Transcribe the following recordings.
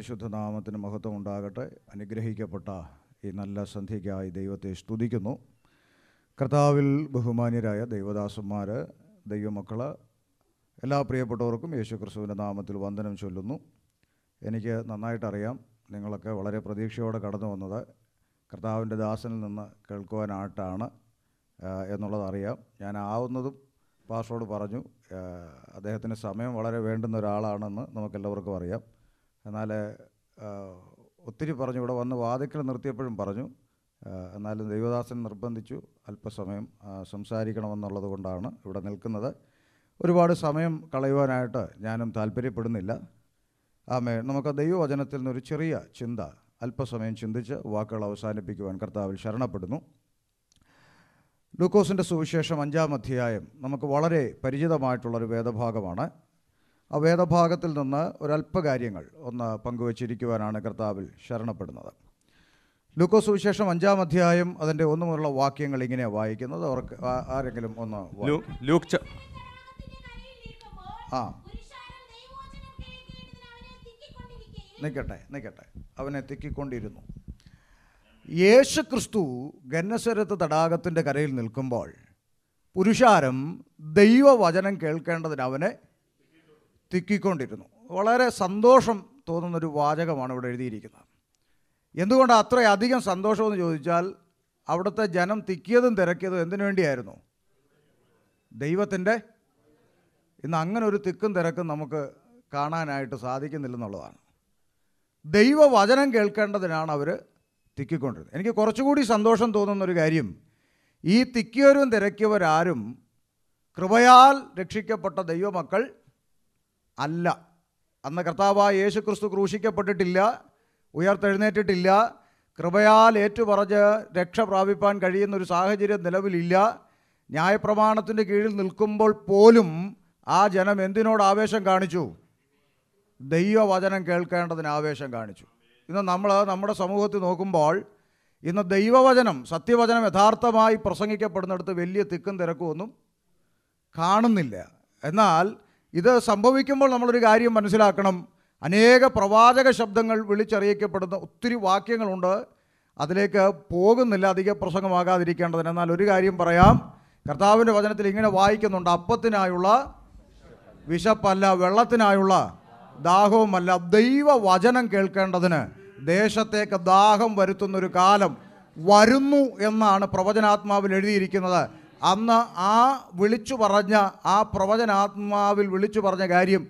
പരിശുദ്ധ നാമത്തിന് മഹത്വം ഉണ്ടാകട്ടെ അനുഗ്രഹിക്കപ്പെട്ട ഈ നല്ല സന്ധ്യയ്ക്കായി ദൈവത്തെ സ്തുതിക്കുന്നു കർത്താവിൽ ബഹുമാന്യരായ ദൈവദാസന്മാർ ദൈവമക്കൾ എല്ലാ പ്രിയപ്പെട്ടവർക്കും യേശു ക്രിസ്തുവിൻ്റെ നാമത്തിൽ വന്ദനം ചൊല്ലുന്നു എനിക്ക് നന്നായിട്ടറിയാം നിങ്ങളൊക്കെ വളരെ പ്രതീക്ഷയോടെ കടന്നു വന്നത് കർത്താവിൻ്റെ ദാസനിൽ നിന്ന് കേൾക്കുവാനായിട്ടാണ് എന്നുള്ളതറിയാം ഞാൻ ആവുന്നതും പാസ്വേഡ് പറഞ്ഞു അദ്ദേഹത്തിന് സമയം വളരെ വേണ്ടുന്ന ഒരാളാണെന്ന് നമുക്കെല്ലാവർക്കും അറിയാം എന്നാൽ ഒത്തിരി പറഞ്ഞു ഇവിടെ വന്ന് വാതിക്കൽ നിർത്തിയപ്പോഴും പറഞ്ഞു എന്നാലും ദൈവദാസൻ നിർബന്ധിച്ചു അല്പസമയം സംസാരിക്കണമെന്നുള്ളത് കൊണ്ടാണ് ഇവിടെ നിൽക്കുന്നത് ഒരുപാട് സമയം കളയുവാനായിട്ട് ഞാനും താല്പര്യപ്പെടുന്നില്ല ആമേ നമുക്ക് ദൈവവചനത്തിൽ നിന്നൊരു ചെറിയ ചിന്ത അല്പസമയം ചിന്തിച്ച് വാക്കുകൾ അവസാനിപ്പിക്കുവാൻ കർത്താവിൽ ശരണപ്പെടുന്നു ലൂക്കോസിൻ്റെ സുവിശേഷം അഞ്ചാം അധ്യായം നമുക്ക് വളരെ പരിചിതമായിട്ടുള്ളൊരു വേദഭാഗമാണ് ആ വേദഭാഗത്തിൽ നിന്ന് ഒരല്പകാര്യങ്ങൾ ഒന്ന് പങ്കുവച്ചിരിക്കുവാനാണ് കർത്താവിൽ ശരണപ്പെടുന്നത് ലൂക്കോസ് സുവിശേഷം അഞ്ചാം അധ്യായം അതിൻ്റെ ഒന്നു മുതലുള്ള വാക്യങ്ങൾ ഇങ്ങനെ വായിക്കുന്നത് അവർക്ക് ആരെങ്കിലും ഒന്ന് ലൂക്ക് ആ നിൽക്കട്ടെ നിൽക്കട്ടെ അവനെ തിക്കിക്കൊണ്ടിരുന്നു യേശു ക്രിസ്തു ഗന്നസ്വരത്ത് തടാകത്തിൻ്റെ കരയിൽ നിൽക്കുമ്പോൾ പുരുഷാരം ദൈവവചനം കേൾക്കേണ്ടതിന് അവനെ തിക്കിക്കൊണ്ടിരുന്നു വളരെ സന്തോഷം തോന്നുന്നൊരു വാചകമാണ് ഇവിടെ എഴുതിയിരിക്കുന്നത് എന്തുകൊണ്ട് അത്രയധികം സന്തോഷമെന്ന് ചോദിച്ചാൽ അവിടുത്തെ ജനം തിക്കിയതും തിരക്കിയതും എന്തിനു വേണ്ടിയായിരുന്നു ദൈവത്തിൻ്റെ ഇന്ന് അങ്ങനെ ഒരു തിക്കും തിരക്കും നമുക്ക് കാണാനായിട്ട് സാധിക്കുന്നില്ലെന്നുള്ളതാണ് ദൈവവചനം കേൾക്കേണ്ടതിനാണ് അവർ തിക്കിക്കൊണ്ടിരുന്നത് എനിക്ക് കുറച്ചുകൂടി സന്തോഷം തോന്നുന്നൊരു കാര്യം ഈ തിക്കിയവരും തിരക്കിയവരാരും കൃപയാൽ രക്ഷിക്കപ്പെട്ട ദൈവമക്കൾ അല്ല അന്ന് കർത്താവായ യേശു ക്രിസ്തു ക്രൂശിക്കപ്പെട്ടിട്ടില്ല ഉയർത്തെഴുന്നേറ്റിട്ടില്ല കൃപയാൽ ഏറ്റുപറഞ്ഞ് രക്ഷ പ്രാപിപ്പാൻ കഴിയുന്ന ഒരു സാഹചര്യം നിലവിലില്ല ന്യായപ്രമാണത്തിൻ്റെ കീഴിൽ നിൽക്കുമ്പോൾ പോലും ആ ജനം എന്തിനോട് ആവേശം കാണിച്ചു ദൈവവചനം കേൾക്കേണ്ടതിന് ആവേശം കാണിച്ചു ഇന്ന് നമ്മൾ നമ്മുടെ സമൂഹത്തിൽ നോക്കുമ്പോൾ ഇന്ന് ദൈവവചനം സത്യവചനം യഥാർത്ഥമായി പ്രസംഗിക്കപ്പെടുന്നിടത്ത് വലിയ തിക്കും തിരക്കും ഒന്നും കാണുന്നില്ല എന്നാൽ ഇത് സംഭവിക്കുമ്പോൾ നമ്മളൊരു കാര്യം മനസ്സിലാക്കണം അനേക പ്രവാചക ശബ്ദങ്ങൾ വിളിച്ചറിയിക്കപ്പെടുന്ന ഒത്തിരി വാക്യങ്ങളുണ്ട് അതിലേക്ക് പോകുന്നില്ല അധിക പ്രസംഗമാകാതിരിക്കേണ്ടതിന് എന്നാൽ ഒരു കാര്യം പറയാം കർത്താവിൻ്റെ വചനത്തിൽ ഇങ്ങനെ വായിക്കുന്നുണ്ട് അപ്പത്തിനായുള്ള വിശപ്പല്ല വെള്ളത്തിനായുള്ള ദാഹവുമല്ല ദൈവവചനം കേൾക്കേണ്ടതിന് ദേശത്തേക്ക് ദാഹം വരുത്തുന്നൊരു കാലം വരുന്നു എന്നാണ് പ്രവചനാത്മാവിൽ എഴുതിയിരിക്കുന്നത് അന്ന് ആ വിളിച്ചു പറഞ്ഞ ആ പ്രവചനാത്മാവിൽ വിളിച്ചു പറഞ്ഞ കാര്യം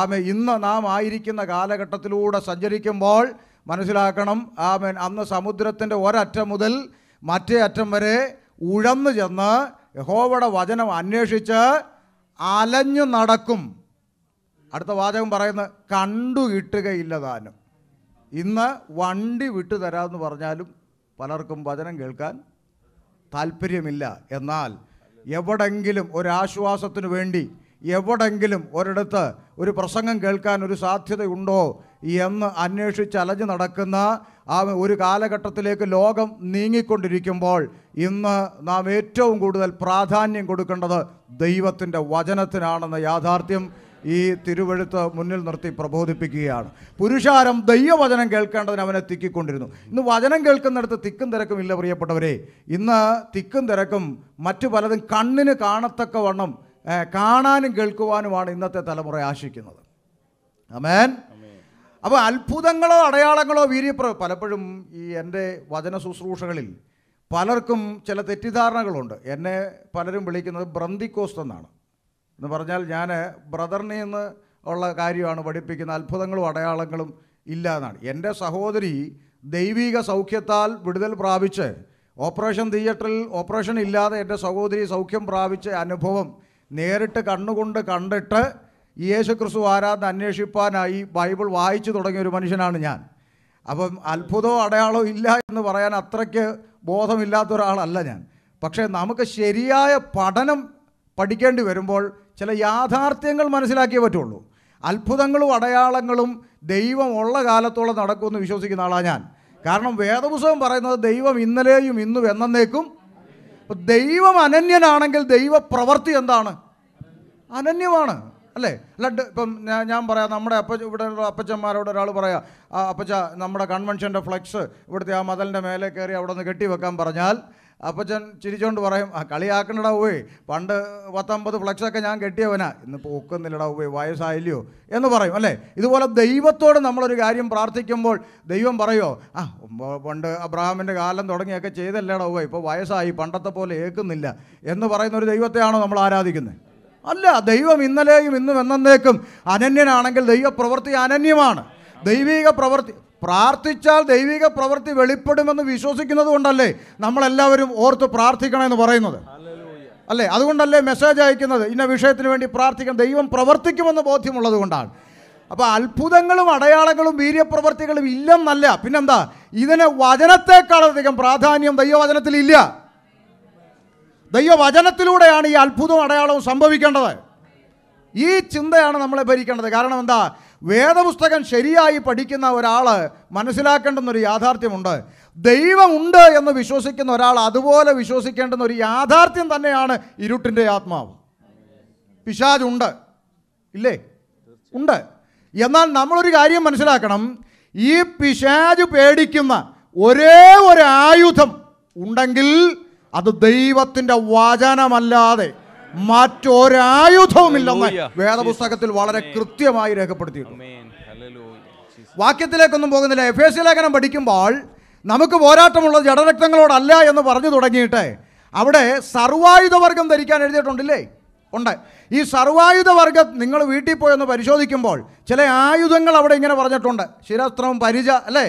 ആമേ ഇന്ന് നാം ആയിരിക്കുന്ന കാലഘട്ടത്തിലൂടെ സഞ്ചരിക്കുമ്പോൾ മനസ്സിലാക്കണം ആമേൻ അന്ന് സമുദ്രത്തിൻ്റെ ഒരറ്റം മുതൽ മറ്റേ അറ്റം വരെ ഉഴന്നു ചെന്ന് യഹോവയുടെ വചനം അന്വേഷിച്ച് അലഞ്ഞു നടക്കും അടുത്ത വാചകം പറയുന്നത് കണ്ടു കിട്ടുകയില്ല താനും ഇന്ന് വണ്ടി വിട്ടു തരാമെന്ന് പറഞ്ഞാലും പലർക്കും വചനം കേൾക്കാൻ താല്പര്യമില്ല എന്നാൽ എവിടെങ്കിലും ഒരാശ്വാസത്തിന് വേണ്ടി എവിടെങ്കിലും ഒരിടത്ത് ഒരു പ്രസംഗം കേൾക്കാൻ ഒരു സാധ്യതയുണ്ടോ എന്ന് അന്വേഷിച്ച് അലഞ്ഞു നടക്കുന്ന ആ ഒരു കാലഘട്ടത്തിലേക്ക് ലോകം നീങ്ങിക്കൊണ്ടിരിക്കുമ്പോൾ ഇന്ന് നാം ഏറ്റവും കൂടുതൽ പ്രാധാന്യം കൊടുക്കേണ്ടത് ദൈവത്തിൻ്റെ വചനത്തിനാണെന്ന യാഥാർത്ഥ്യം ഈ തിരുവഴുത്ത് മുന്നിൽ നിർത്തി പ്രബോധിപ്പിക്കുകയാണ് പുരുഷാരം ദൈവവചനം കേൾക്കേണ്ടതിന് അവനെ തിക്കിക്കൊണ്ടിരുന്നു ഇന്ന് വചനം കേൾക്കുന്നിടത്ത് തിക്കും തിരക്കും ഇല്ല പ്രിയപ്പെട്ടവരെ ഇന്ന് തിക്കും തിരക്കും മറ്റു പലതും കണ്ണിന് കാണത്തക്ക വണ്ണം കാണാനും കേൾക്കുവാനുമാണ് ഇന്നത്തെ തലമുറ ആശിക്കുന്നത് അമേൻ അപ്പോൾ അത്ഭുതങ്ങളോ അടയാളങ്ങളോ വീര്യപ്ര പലപ്പോഴും ഈ എൻ്റെ വചന ശുശ്രൂഷകളിൽ പലർക്കും ചില തെറ്റിദ്ധാരണകളുണ്ട് എന്നെ പലരും വിളിക്കുന്നത് ബ്രന്തിക്കോസ്റ്റ് എന്നാണ് എന്ന് പറഞ്ഞാൽ ഞാൻ ബ്രദറിനെ നിന്ന് ഉള്ള കാര്യമാണ് പഠിപ്പിക്കുന്ന അത്ഭുതങ്ങളും അടയാളങ്ങളും ഇല്ല എന്നാണ് എൻ്റെ സഹോദരി ദൈവിക സൗഖ്യത്താൽ വിടുതൽ പ്രാപിച്ച് ഓപ്പറേഷൻ തിയേറ്ററിൽ ഓപ്പറേഷൻ ഇല്ലാതെ എൻ്റെ സഹോദരി സൗഖ്യം പ്രാപിച്ച അനുഭവം നേരിട്ട് കണ്ണുകൊണ്ട് കണ്ടിട്ട് യേശു ക്രിസ്തു ആരാധന അന്വേഷിപ്പാനായി ബൈബിൾ വായിച്ചു തുടങ്ങിയ ഒരു മനുഷ്യനാണ് ഞാൻ അപ്പം അത്ഭുതമോ അടയാളോ ഇല്ല എന്ന് പറയാൻ അത്രയ്ക്ക് ബോധമില്ലാത്ത ഒരാളല്ല ഞാൻ പക്ഷേ നമുക്ക് ശരിയായ പഠനം പഠിക്കേണ്ടി വരുമ്പോൾ ചില യാഥാർത്ഥ്യങ്ങൾ മനസ്സിലാക്കിയേ പറ്റുള്ളൂ അത്ഭുതങ്ങളും അടയാളങ്ങളും ദൈവം ഉള്ള കാലത്തോളം നടക്കുമെന്ന് വിശ്വസിക്കുന്ന ആളാണ് ഞാൻ കാരണം വേദപുസ്തകം പറയുന്നത് ദൈവം ഇന്നലെയും ഇന്നും എന്നേക്കും ദൈവം അനന്യനാണെങ്കിൽ ദൈവ പ്രവൃത്തി എന്താണ് അനന്യമാണ് അല്ലേ അല്ല ഇപ്പം ഞാൻ പറയാം നമ്മുടെ അപ്പ ഇവിടെ അപ്പച്ചന്മാരോട് ഒരാൾ പറയാം അപ്പച്ച നമ്മുടെ കൺവെൻഷൻ്റെ ഫ്ലെക്സ് ഇവിടുത്തെ ആ മതലിൻ്റെ മേലെ കയറി അവിടെ നിന്ന് കെട്ടിവെക്കാൻ പറഞ്ഞാൽ അപ്പച്ചൻ ചിരിച്ചോണ്ട് പറയും ആ കളിയാക്കണ്ടടാ ഉവേ പണ്ട് പത്തൊമ്പത് ഫ്ലക്സൊക്കെ ഞാൻ കെട്ടിയവനാ ഇന്നിപ്പോൾ ഒക്കുന്നില്ലടാ ഉവേ വയസ്സായില്ലയോ എന്ന് പറയും അല്ലേ ഇതുപോലെ ദൈവത്തോട് നമ്മളൊരു കാര്യം പ്രാർത്ഥിക്കുമ്പോൾ ദൈവം പറയുമോ ആ പണ്ട് അബ്രഹാമിൻ്റെ കാലം തുടങ്ങിയൊക്കെ ചെയ്തല്ലേടാ ഉവേ ഇപ്പോൾ വയസ്സായി പണ്ടത്തെ പോലെ ഏക്കുന്നില്ല എന്ന് പറയുന്ന ഒരു ദൈവത്തെയാണോ നമ്മൾ ആരാധിക്കുന്നത് അല്ല ദൈവം ഇന്നലെയും ഇന്നും എന്നേക്കും അനന്യനാണെങ്കിൽ ദൈവപ്രവൃത്തി അനന്യമാണ് ദൈവിക പ്രവൃത്തി പ്രാർത്ഥിച്ചാൽ ദൈവിക പ്രവൃത്തി വെളിപ്പെടുമെന്ന് വിശ്വസിക്കുന്നത് കൊണ്ടല്ലേ നമ്മളെല്ലാവരും ഓർത്ത് പ്രാർത്ഥിക്കണമെന്ന് പറയുന്നത് അല്ലേ അതുകൊണ്ടല്ലേ മെസ്സേജ് അയക്കുന്നത് ഇന്ന വിഷയത്തിന് വേണ്ടി പ്രാർത്ഥിക്കാൻ ദൈവം പ്രവർത്തിക്കുമെന്ന് ബോധ്യമുള്ളത് കൊണ്ടാണ് അപ്പോൾ അത്ഭുതങ്ങളും അടയാളങ്ങളും വീര്യപ്രവർത്തികളും ഇല്ലെന്നല്ല പിന്നെന്താ ഇതിന് വചനത്തെക്കാളധികം പ്രാധാന്യം ദൈവവചനത്തിൽ ഇല്ല ദൈവവചനത്തിലൂടെയാണ് ഈ അത്ഭുതവും അടയാളവും സംഭവിക്കേണ്ടത് ഈ ചിന്തയാണ് നമ്മളെ ഭരിക്കേണ്ടത് കാരണം എന്താ വേദപുസ്തകം ശരിയായി പഠിക്കുന്ന ഒരാൾ മനസ്സിലാക്കേണ്ടുന്നൊരു യാഥാർത്ഥ്യമുണ്ട് ദൈവമുണ്ട് എന്ന് വിശ്വസിക്കുന്ന ഒരാൾ അതുപോലെ വിശ്വസിക്കേണ്ടുന്ന ഒരു യാഥാർത്ഥ്യം തന്നെയാണ് ഇരുട്ടിൻ്റെ ആത്മാവ് പിശാജുണ്ട് ഇല്ലേ ഉണ്ട് എന്നാൽ നമ്മളൊരു കാര്യം മനസ്സിലാക്കണം ഈ പിശാജ് പേടിക്കുന്ന ഒരേ ഒരു ആയുധം ഉണ്ടെങ്കിൽ അത് ദൈവത്തിൻ്റെ വാചനമല്ലാതെ മറ്റൊരായുധവുമില്ലെന്ന് വേദപുസ്തകത്തിൽ വളരെ കൃത്യമായി രേഖപ്പെടുത്തിയിട്ടുണ്ട് വാക്യത്തിലേക്കൊന്നും പോകുന്നില്ല എഫ് എസ് ലേഖനം പഠിക്കുമ്പോൾ നമുക്ക് പോരാട്ടമുള്ളത് ജഡരക്തങ്ങളോടല്ല എന്ന് പറഞ്ഞു തുടങ്ങിയിട്ട് അവിടെ സർവായുധവർഗം ധരിക്കാൻ എഴുതിയിട്ടുണ്ടല്ലേ ഉണ്ട് ഈ സർവായുധവർഗം നിങ്ങൾ വീട്ടിൽ പോയൊന്ന് പരിശോധിക്കുമ്പോൾ ചില ആയുധങ്ങൾ അവിടെ ഇങ്ങനെ പറഞ്ഞിട്ടുണ്ട് ശിരസ്ത്രവും പരിച അല്ലേ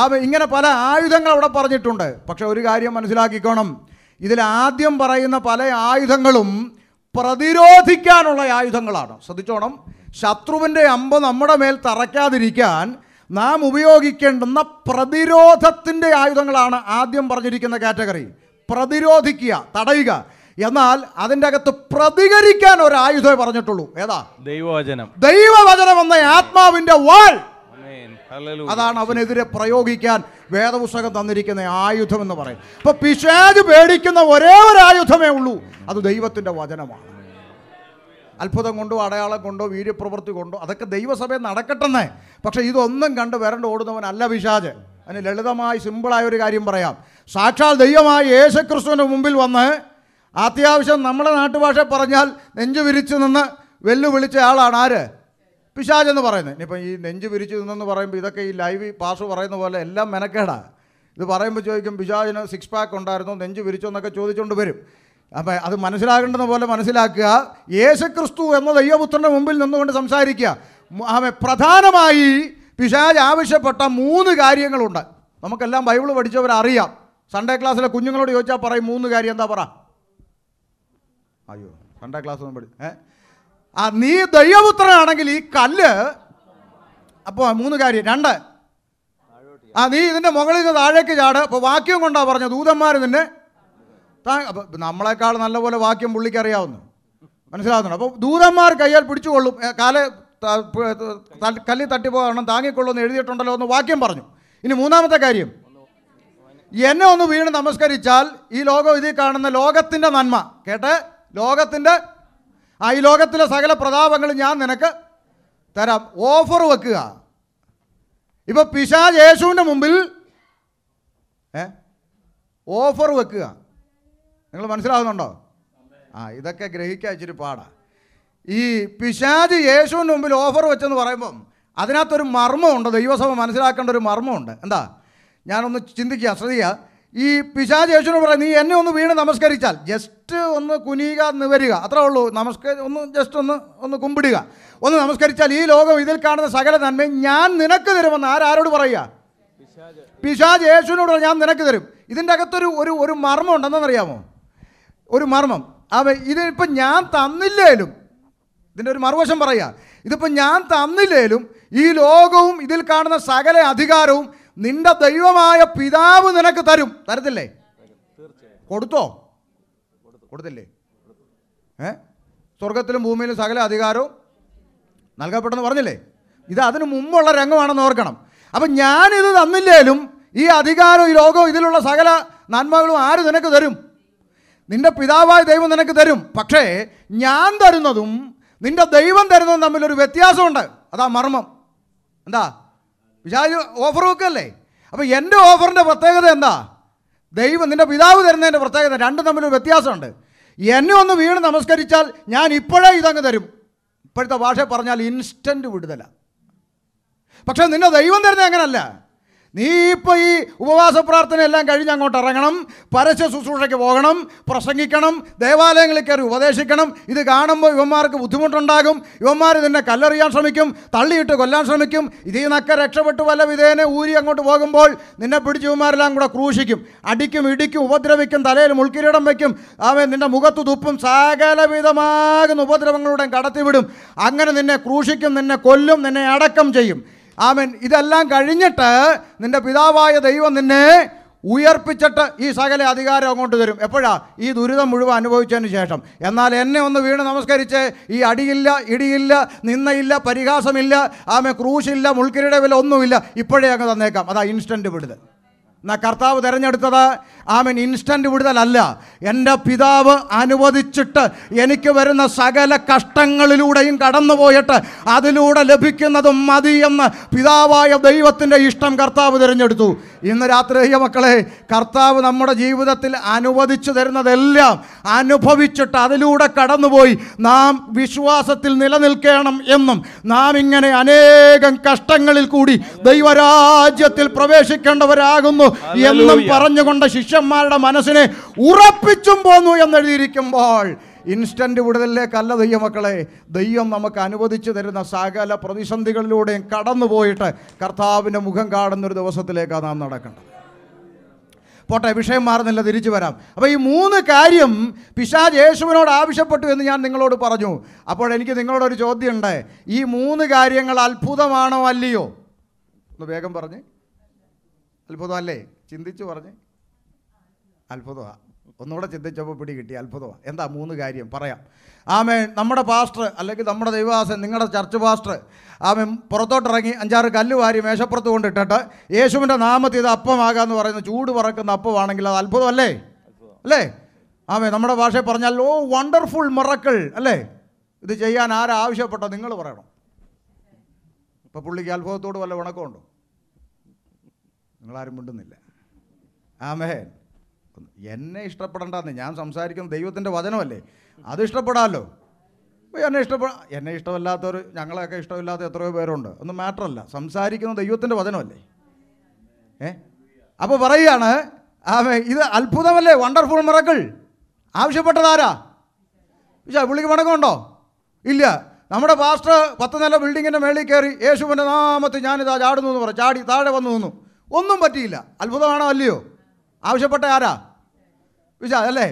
ആ ഇങ്ങനെ പല ആയുധങ്ങൾ അവിടെ പറഞ്ഞിട്ടുണ്ട് പക്ഷെ ഒരു കാര്യം മനസ്സിലാക്കിക്കോണം ഇതിൽ ആദ്യം പറയുന്ന പല ആയുധങ്ങളും പ്രതിരോധിക്കാനുള്ള ആയുധങ്ങളാണ് ശ്രദ്ധിച്ചോണം ശത്രുവിൻ്റെ അമ്പ നമ്മുടെ മേൽ തറയ്ക്കാതിരിക്കാൻ നാം ഉപയോഗിക്കേണ്ടുന്ന പ്രതിരോധത്തിൻ്റെ ആയുധങ്ങളാണ് ആദ്യം പറഞ്ഞിരിക്കുന്ന കാറ്റഗറി പ്രതിരോധിക്കുക തടയുക എന്നാൽ അതിൻ്റെ അകത്ത് പ്രതികരിക്കാൻ ഒരു ആയുധമേ പറഞ്ഞിട്ടുള്ളൂ ഏതാ ദൈവവചനം ദൈവവചനം എന്ന ആത്മാവിൻ്റെ വാൾ അതാണ് അവനെതിരെ പ്രയോഗിക്കാൻ വേദപുസ്തകം തന്നിരിക്കുന്ന ആയുധം എന്ന് പറയും അപ്പൊ പിശാജ് പേടിക്കുന്ന ഒരേ ഒരു ആയുധമേ ഉള്ളൂ അത് ദൈവത്തിന്റെ വചനമാണ് അത്ഭുതം കൊണ്ടോ അടയാളം കൊണ്ടോ വീര്യപ്രവൃത്തി കൊണ്ടോ അതൊക്കെ ദൈവസഭയിൽ നടക്കട്ടെന്നേ പക്ഷേ ഇതൊന്നും കണ്ട് ഓടുന്നവൻ ഓടുന്നവനല്ല പിശാജ് അതിന് ലളിതമായി സിമ്പിളായ ഒരു കാര്യം പറയാം സാക്ഷാൽ ദൈവമായി യേശുക്രിസ്തുവിൻ്റെ മുമ്പിൽ വന്ന് അത്യാവശ്യം നമ്മുടെ നാട്ടുഭാഷ പറഞ്ഞാൽ നെഞ്ചു വിരിച്ചു നിന്ന് വെല്ലുവിളിച്ച ആളാണ് ആര് പിശാചെന്ന് പറയുന്നത് ഇനിയിപ്പം ഈ നെഞ്ച് പിരിച്ചു നിന്നെന്ന് പറയുമ്പോൾ ഇതൊക്കെ ഈ ലൈവ് പാഷ് പറയുന്ന പോലെ എല്ലാം മെനക്കേടാ ഇത് പറയുമ്പോൾ ചോദിക്കും പിശാചിന് സിക്സ് പാക്ക് ഉണ്ടായിരുന്നു നെഞ്ച് പിരിച്ചു എന്നൊക്കെ ചോദിച്ചുകൊണ്ട് വരും അപ്പം അത് മനസ്സിലാകേണ്ടെന്ന പോലെ മനസ്സിലാക്കുക യേശുക്രിസ്തു എന്ന ദൈവപുത്രൻ്റെ മുമ്പിൽ നിന്നുകൊണ്ട് സംസാരിക്കുക അവൻ പ്രധാനമായി പിശാജ് ആവശ്യപ്പെട്ട മൂന്ന് കാര്യങ്ങളുണ്ട് നമുക്കെല്ലാം ബൈബിൾ പഠിച്ചവരറിയാം സൺഡേ ക്ലാസ്സിലെ കുഞ്ഞുങ്ങളോട് ചോദിച്ചാൽ പറയും മൂന്ന് കാര്യം എന്താ പറ അയ്യോ സൺഡേ ക്ലാസ് ഒന്നും പഠി ഏഹ് ആ നീ ദൈവപുത്രനാണെങ്കിൽ ഈ കല്ല് അപ്പോൾ മൂന്ന് കാര്യം രണ്ട് ആ നീ ഇതിൻ്റെ മുകളിൽ നിന്ന് താഴേക്ക് ചാട് അപ്പോൾ വാക്യം കൊണ്ടാണ് പറഞ്ഞത് ദൂതന്മാർ നിന്നെ അപ്പോൾ നമ്മളെക്കാൾ നല്ലപോലെ വാക്യം പുള്ളിക്ക് അറിയാവുന്നു മനസ്സിലാവുന്നുണ്ട് അപ്പോൾ ദൂതന്മാർ കയ്യാൽ പിടിച്ചുകൊള്ളും കാല കല്ലി തട്ടിപ്പോകണം താങ്ങിക്കൊള്ളുമെന്ന് എഴുതിയിട്ടുണ്ടല്ലോ എന്ന് വാക്യം പറഞ്ഞു ഇനി മൂന്നാമത്തെ കാര്യം എന്നെ ഒന്ന് വീണ് നമസ്കരിച്ചാൽ ഈ ലോകം ഇതിൽ കാണുന്ന ലോകത്തിൻ്റെ നന്മ കേട്ടെ ലോകത്തിൻ്റെ ആ ഈ ലോകത്തിലെ സകല പ്രതാപങ്ങളും ഞാൻ നിനക്ക് തരാം ഓഫർ വെക്കുക ഇപ്പൊ പിശാ യേശുവിൻ്റെ മുമ്പിൽ ഏ ഓഫർ വെക്കുക നിങ്ങൾ മനസ്സിലാകുന്നുണ്ടോ ആ ഇതൊക്കെ ഗ്രഹിക്കാൻ ഇച്ചിരി പാടാ ഈ പിശാജ് യേശുവിൻ്റെ മുമ്പിൽ ഓഫർ വെച്ചെന്ന് പറയുമ്പം അതിനകത്തൊരു മർമ്മമുണ്ട് ദൈവസഭ മനസ്സിലാക്കേണ്ട ഒരു മർമ്മമുണ്ട് എന്താ ഞാനൊന്ന് ചിന്തിക്കുക ശ്രദ്ധിക്കുക ഈ പിശാജ് യേശുവിനോട് പറയാം നീ എന്നെ ഒന്ന് വീണ് നമസ്കരിച്ചാൽ ജസ്റ്റ് ഒന്ന് കുനിയുക നിവരുക അത്രേ ഉള്ളൂ നമസ്കരി ഒന്ന് ജസ്റ്റ് ഒന്ന് ഒന്ന് കുമ്പിടുക ഒന്ന് നമസ്കരിച്ചാൽ ഈ ലോകം ഇതിൽ കാണുന്ന സകല നന്മയും ഞാൻ നിനക്ക് തരുമെന്ന് ആരാരോട് പറയുക പിശാജ് യേശുവിനോട് ഞാൻ നിനക്ക് തരും ഇതിൻ്റെ അകത്തൊരു ഒരു ഒരു മർമ്മം ഉണ്ടെന്നറിയാമോ ഒരു മർമ്മം അവ ഇതിപ്പം ഞാൻ തന്നില്ലേലും ഇതിൻ്റെ ഒരു മറുവശം പറയുക ഇതിപ്പം ഞാൻ തന്നില്ലേലും ഈ ലോകവും ഇതിൽ കാണുന്ന സകല അധികാരവും നിന്റെ ദൈവമായ പിതാവ് നിനക്ക് തരും തരത്തില്ലേ കൊടുത്തോ കൊടുത്തില്ലേ ഏ സ്വർഗത്തിലും ഭൂമിയിലും സകല അധികാരവും നൽകപ്പെട്ടെന്ന് പറഞ്ഞില്ലേ ഇത് അതിനു മുമ്പുള്ള രംഗമാണെന്ന് ഓർക്കണം അപ്പം ഞാനിത് തന്നില്ലേലും ഈ അധികാരവും ഈ ലോകവും ഇതിലുള്ള സകല നന്മകളും ആര് നിനക്ക് തരും നിന്റെ പിതാവായ ദൈവം നിനക്ക് തരും പക്ഷേ ഞാൻ തരുന്നതും നിന്റെ ദൈവം തരുന്നതും തമ്മിലൊരു വ്യത്യാസമുണ്ട് അതാ മർമ്മം എന്താ പിശാജ് ഓഫർ വെക്കല്ലേ അപ്പോൾ എൻ്റെ ഓഫറിൻ്റെ പ്രത്യേകത എന്താ ദൈവം നിൻ്റെ പിതാവ് തരുന്നതിൻ്റെ പ്രത്യേകത രണ്ടും തമ്മിലൊരു വ്യത്യാസമുണ്ട് എന്നെ ഒന്ന് വീണ് നമസ്കരിച്ചാൽ ഞാൻ ഇപ്പോഴേ ഇതങ്ങ് തരും ഇപ്പോഴത്തെ ഭാഷ പറഞ്ഞാൽ ഇൻസ്റ്റൻറ്റ് വിടുതല പക്ഷേ നിന്നെ ദൈവം തരുന്നത് അങ്ങനല്ല നീ ഇപ്പോൾ ഈ ഉപവാസ പ്രാർത്ഥന എല്ലാം കഴിഞ്ഞ് അങ്ങോട്ട് ഇറങ്ങണം പരസ്യ ശുശ്രൂഷയ്ക്ക് പോകണം പ്രസംഗിക്കണം ദേവാലയങ്ങളിൽ കയറി ഉപദേശിക്കണം ഇത് കാണുമ്പോൾ യുവന്മാർക്ക് ബുദ്ധിമുട്ടുണ്ടാകും യുവന്മാർ ഇതിനെ കല്ലെറിയാൻ ശ്രമിക്കും തള്ളിയിട്ട് കൊല്ലാൻ ശ്രമിക്കും ഇതിൽ നിന്നൊക്കെ രക്ഷപ്പെട്ടു വല്ല വിധേനെ ഊരി അങ്ങോട്ട് പോകുമ്പോൾ നിന്നെ പിടിച്ച് യുവന്മാരെല്ലാം കൂടെ ക്രൂശിക്കും അടിക്കും ഇടിക്കും ഉപദ്രവിക്കും തലയിൽ മുൾക്കിരീടം വയ്ക്കും അവൻ നിന്റെ മുഖത്ത് തുപ്പും സകലവിധമാകുന്ന ഉപദ്രവങ്ങളുടെ കടത്തിവിടും അങ്ങനെ നിന്നെ ക്രൂശിക്കും നിന്നെ കൊല്ലും നിന്നെ അടക്കം ചെയ്യും ആമൻ ഇതെല്ലാം കഴിഞ്ഞിട്ട് നിന്റെ പിതാവായ ദൈവം നിന്നെ ഉയർപ്പിച്ചിട്ട് ഈ സകല അധികാരം അങ്ങോട്ട് തരും എപ്പോഴാ ഈ ദുരിതം മുഴുവൻ അനുഭവിച്ചതിന് ശേഷം എന്നാൽ എന്നെ ഒന്ന് വീണ് നമസ്കരിച്ച് ഈ അടിയില്ല ഇടിയില്ല നിന്നയില്ല പരിഹാസമില്ല ആമേ ക്രൂശില്ല മുൾക്കിരിയുടെ ഒന്നുമില്ല ഇപ്പോഴേ അങ്ങ് തന്നേക്കാം അതാ ഇൻസ്റ്റൻറ്റ് വിടുതൽ എന്നാ കർത്താവ് തിരഞ്ഞെടുത്തത് ആമൻ ഇൻസ്റ്റൻറ്റ് വിടുതലല്ല എൻ്റെ പിതാവ് അനുവദിച്ചിട്ട് എനിക്ക് വരുന്ന സകല കഷ്ടങ്ങളിലൂടെയും കടന്നു പോയിട്ട് അതിലൂടെ ലഭിക്കുന്നതും മതിയെന്ന് പിതാവായ ദൈവത്തിൻ്റെ ഇഷ്ടം കർത്താവ് തിരഞ്ഞെടുത്തു ഇന്ന് രാത്രി മക്കളെ കർത്താവ് നമ്മുടെ ജീവിതത്തിൽ അനുവദിച്ചു തരുന്നതെല്ലാം അനുഭവിച്ചിട്ട് അതിലൂടെ കടന്നുപോയി നാം വിശ്വാസത്തിൽ നിലനിൽക്കണം എന്നും നാം ഇങ്ങനെ അനേകം കഷ്ടങ്ങളിൽ കൂടി ദൈവരാജ്യത്തിൽ പ്രവേശിക്കേണ്ടവരാകുന്നു എന്നും പറഞ്ഞുകൊണ്ട് ശിഷ്യന്മാരുടെ മനസ്സിനെ ഉറപ്പിച്ചും പോന്നു എന്നെഴുതിയിരിക്കുമ്പോൾ ഇൻസ്റ്റന്റ് വിടുതലിലേക്കല്ല ദൈവമക്കളെ ദൈവം നമുക്ക് അനുവദിച്ചു തരുന്ന സകല പ്രതിസന്ധികളിലൂടെയും കടന്നുപോയിട്ട് കർത്താവിൻ്റെ മുഖം കാണുന്നൊരു ദിവസത്തിലേക്കാണ് നാം നടക്കേണ്ടത് പോട്ടെ വിഷയം മാറുന്നില്ല തിരിച്ചു വരാം അപ്പോൾ ഈ മൂന്ന് കാര്യം പിശാജ് യേശുവിനോട് ആവശ്യപ്പെട്ടു എന്ന് ഞാൻ നിങ്ങളോട് പറഞ്ഞു അപ്പോൾ എനിക്ക് നിങ്ങളോടൊരു ചോദ്യമുണ്ട് ഈ മൂന്ന് കാര്യങ്ങൾ അത്ഭുതമാണോ അല്ലയോ ഒന്ന് വേഗം പറഞ്ഞേ അത്ഭുതമല്ലേ ചിന്തിച്ചു പറഞ്ഞ് അത്ഭുതമാണ് ഒന്നുകൂടെ ചിന്തിച്ചപ്പോൾ പിടി കിട്ടി അത്ഭുതമാണ് എന്താ മൂന്ന് കാര്യം പറയാം ആമേ നമ്മുടെ പാസ്റ്റർ അല്ലെങ്കിൽ നമ്മുടെ ദൈവദാസൻ നിങ്ങളുടെ ചർച്ച് പാസ്റ്റർ ആമേ പുറത്തോട്ടിറങ്ങി അഞ്ചാറ് കല്ല് വാരി മേശപ്പുറത്ത് കൊണ്ടിട്ടിട്ട് യേശുവിൻ്റെ നാമത്തിൽ ഇത് അപ്പമാകാന്ന് പറയുന്ന ചൂട് പറക്കുന്ന അപ്പമാണെങ്കിൽ അത് അത്ഭുതമല്ലേ അല്ലേ ആമേ നമ്മുടെ ഭാഷയിൽ പറഞ്ഞാൽ ഓ വണ്ടർഫുൾ മുറക്കൾ അല്ലേ ഇത് ചെയ്യാൻ ആരാവശ്യപ്പെട്ടോ നിങ്ങൾ പറയണം ഇപ്പം പുള്ളിക്ക് അത്ഭുതത്തോട് വല്ല ഉണക്കമുണ്ടോ നിങ്ങളാരും മിണ്ടുന്നില്ല ആമേഹൻ എന്നെ ഇഷ്ടപ്പെടണ്ടെന്ന് ഞാൻ സംസാരിക്കുന്ന ദൈവത്തിൻ്റെ വചനമല്ലേ അത് ഇഷ്ടപ്പെടാമല്ലോ എന്നെ ഇഷ്ടപ്പെടാ എന്നെ ഇഷ്ടമല്ലാത്തവർ ഞങ്ങളെയൊക്കെ ഇഷ്ടമില്ലാത്ത എത്രയോ പേരുണ്ട് ഒന്നും മാറ്ററല്ല സംസാരിക്കുന്നത് ദൈവത്തിൻ്റെ വചനമല്ലേ ഏ അപ്പോൾ പറയുകയാണ് ആമേ ഇത് അത്ഭുതമല്ലേ വണ്ടർഫുൾ മിറക്കിൾ ആവശ്യപ്പെട്ടതാരാ വിശാ വിളിക്ക് മടങ്ങുണ്ടോ ഇല്ല നമ്മുടെ പാസ്റ്റർ പത്ത് നില ബിൽഡിങ്ങിൻ്റെ മേളിൽ കയറി യേശുവിൻ്റെ നാമത്തിൽ ഞാനിതാ ചാടുന്നു എന്ന് പറഞ്ഞു ചാടി താഴെ വന്നു നിന്നു ഒന്നും പറ്റിയില്ല അത്ഭുതമാണോ അല്ലയോ ആവശ്യപ്പെട്ട ആരാ വിശാ അല്ലേ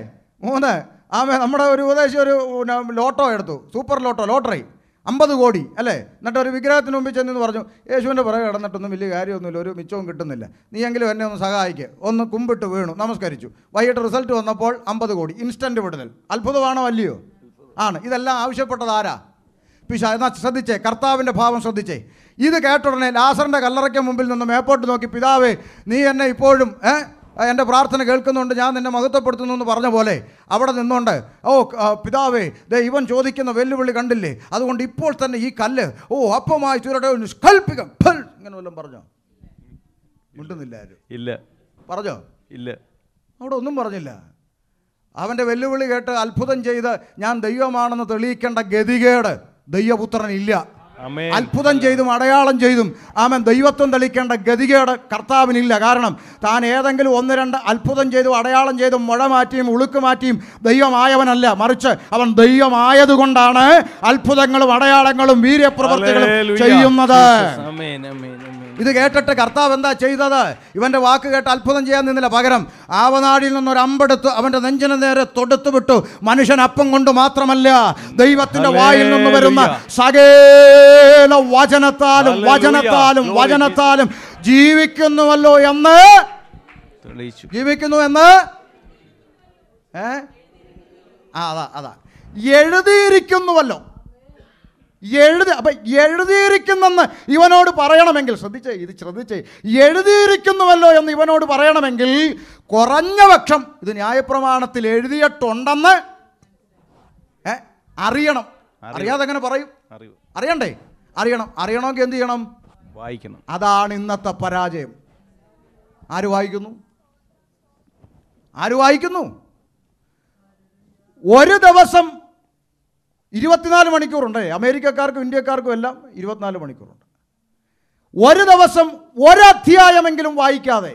മൂന്ന് ആമേ നമ്മുടെ ഒരു ഉപദേശം ഒരു ലോട്ടോ എടുത്തു സൂപ്പർ ലോട്ടോ ലോട്ടറി അമ്പത് കോടി അല്ലേ എന്നിട്ട് ഒരു വിഗ്രഹത്തിന് മുമ്പിൽ ചെന്നെന്ന് പറഞ്ഞു യേശുവിൻ്റെ പുറകെ കിടന്നിട്ടൊന്നും വലിയ കാര്യമൊന്നുമില്ല ഒരു മിച്ചവും കിട്ടുന്നില്ല നീയെങ്കിലും എന്നെ ഒന്ന് സഹായിക്കുക ഒന്ന് കുമ്പിട്ട് വീണു നമസ്കരിച്ചു വൈകിട്ട് റിസൾട്ട് വന്നപ്പോൾ അമ്പത് കോടി ഇൻസ്റ്റൻറ്റ് വിടുതൽ അത്ഭുതമാണോ അല്ലയോ ആണ് ഇതെല്ലാം ആവശ്യപ്പെട്ടത് ആരാ പിശാ എന്നാൽ ശ്രദ്ധിച്ചേ കർത്താവിൻ്റെ ഭാവം ശ്രദ്ധിച്ചേ ഇത് കേട്ട ഉടനെ ലാസറിൻ്റെ കല്ലറയ്ക്ക് മുമ്പിൽ നിന്ന് മേപ്പോട്ട് നോക്കി പിതാവേ നീ എന്നെ ഇപ്പോഴും എൻ്റെ പ്രാർത്ഥന കേൾക്കുന്നുണ്ട് ഞാൻ നിന്നെ മഹത്വപ്പെടുത്തുന്നു എന്ന് പറഞ്ഞ പോലെ അവിടെ നിന്നുകൊണ്ട് ഓ പിതാവേ ദേ ഇവൻ ചോദിക്കുന്ന വെല്ലുവിളി കണ്ടില്ലേ അതുകൊണ്ട് ഇപ്പോൾ തന്നെ ഈ കല്ല് ഓ അപ്പമായി ചുരട്ടെ ഫൽ ഇങ്ങനെ വല്ലതും പറഞ്ഞോ മിണ്ടുന്നില്ല ഇല്ല പറഞ്ഞോ ഇല്ല അവിടെ ഒന്നും പറഞ്ഞില്ല അവൻ്റെ വെല്ലുവിളി കേട്ട് അത്ഭുതം ചെയ്ത് ഞാൻ ദൈവമാണെന്ന് തെളിയിക്കേണ്ട ഗതികേട് ദൈവപുത്രൻ ഇല്ല അത്ഭുതം ചെയ്തും അടയാളം ചെയ്തും ആമൻ ദൈവത്വം തെളിക്കേണ്ട ഗതികേട് കർത്താവിനില്ല കാരണം താൻ ഏതെങ്കിലും ഒന്ന് രണ്ട് അത്ഭുതം ചെയ്തും അടയാളം ചെയ്തും മുഴ മാറ്റിയും ഉളുക്ക് മാറ്റിയും ദൈവമായവനല്ല മറിച്ച് അവൻ ദൈവമായതുകൊണ്ടാണ് അത്ഭുതങ്ങളും അടയാളങ്ങളും വീര്യപ്രവർത്തികളും ചെയ്യുന്നത് ഇത് കേട്ടിട്ട് കർത്താവ് എന്താ ചെയ്തത് ഇവൻ്റെ വാക്ക് കേട്ട് അത്ഭുതം ചെയ്യാൻ നിന്നില്ല പകരം ആവനാടിയിൽ നിന്നൊരു അമ്പെടുത്ത് അവൻ്റെ നെഞ്ചിന് നേരെ തൊടുത്തു വിട്ടു മനുഷ്യൻ അപ്പം കൊണ്ട് മാത്രമല്ല ദൈവത്തിൻ്റെ വായിൽ നിന്ന് വരുന്ന സകേല വചനത്താലും വചനത്താലും വചനത്താലും ജീവിക്കുന്നുവല്ലോ എന്ന് ജീവിക്കുന്നു എന്ന് ഏ ആ അതാ അതാ എഴുതിയിരിക്കുന്നുവല്ലോ എഴുതി അപ്പം എഴുതിയിരിക്കുന്നെന്ന് ഇവനോട് പറയണമെങ്കിൽ ശ്രദ്ധിച്ചേ ഇത് ശ്രദ്ധിച്ചേ എഴുതിയിരിക്കുന്നുവല്ലോ എന്ന് ഇവനോട് പറയണമെങ്കിൽ കുറഞ്ഞ പക്ഷം ഇത് ന്യായപ്രമാണത്തിൽ എഴുതിയിട്ടുണ്ടെന്ന് അറിയണം അറിയാതെ എങ്ങനെ പറയും അറിയണ്ടേ അറിയണം അറിയണമെങ്കിൽ എന്ത് ചെയ്യണം വായിക്കണം അതാണ് ഇന്നത്തെ പരാജയം ആര് വായിക്കുന്നു ആര് വായിക്കുന്നു ഒരു ദിവസം ഇരുപത്തിനാല് മണിക്കൂറുണ്ട് അമേരിക്കക്കാർക്കും ഇന്ത്യക്കാർക്കും എല്ലാം ഇരുപത്തിനാല് മണിക്കൂറുണ്ട് ഒരു ദിവസം ഒരധ്യായമെങ്കിലും വായിക്കാതെ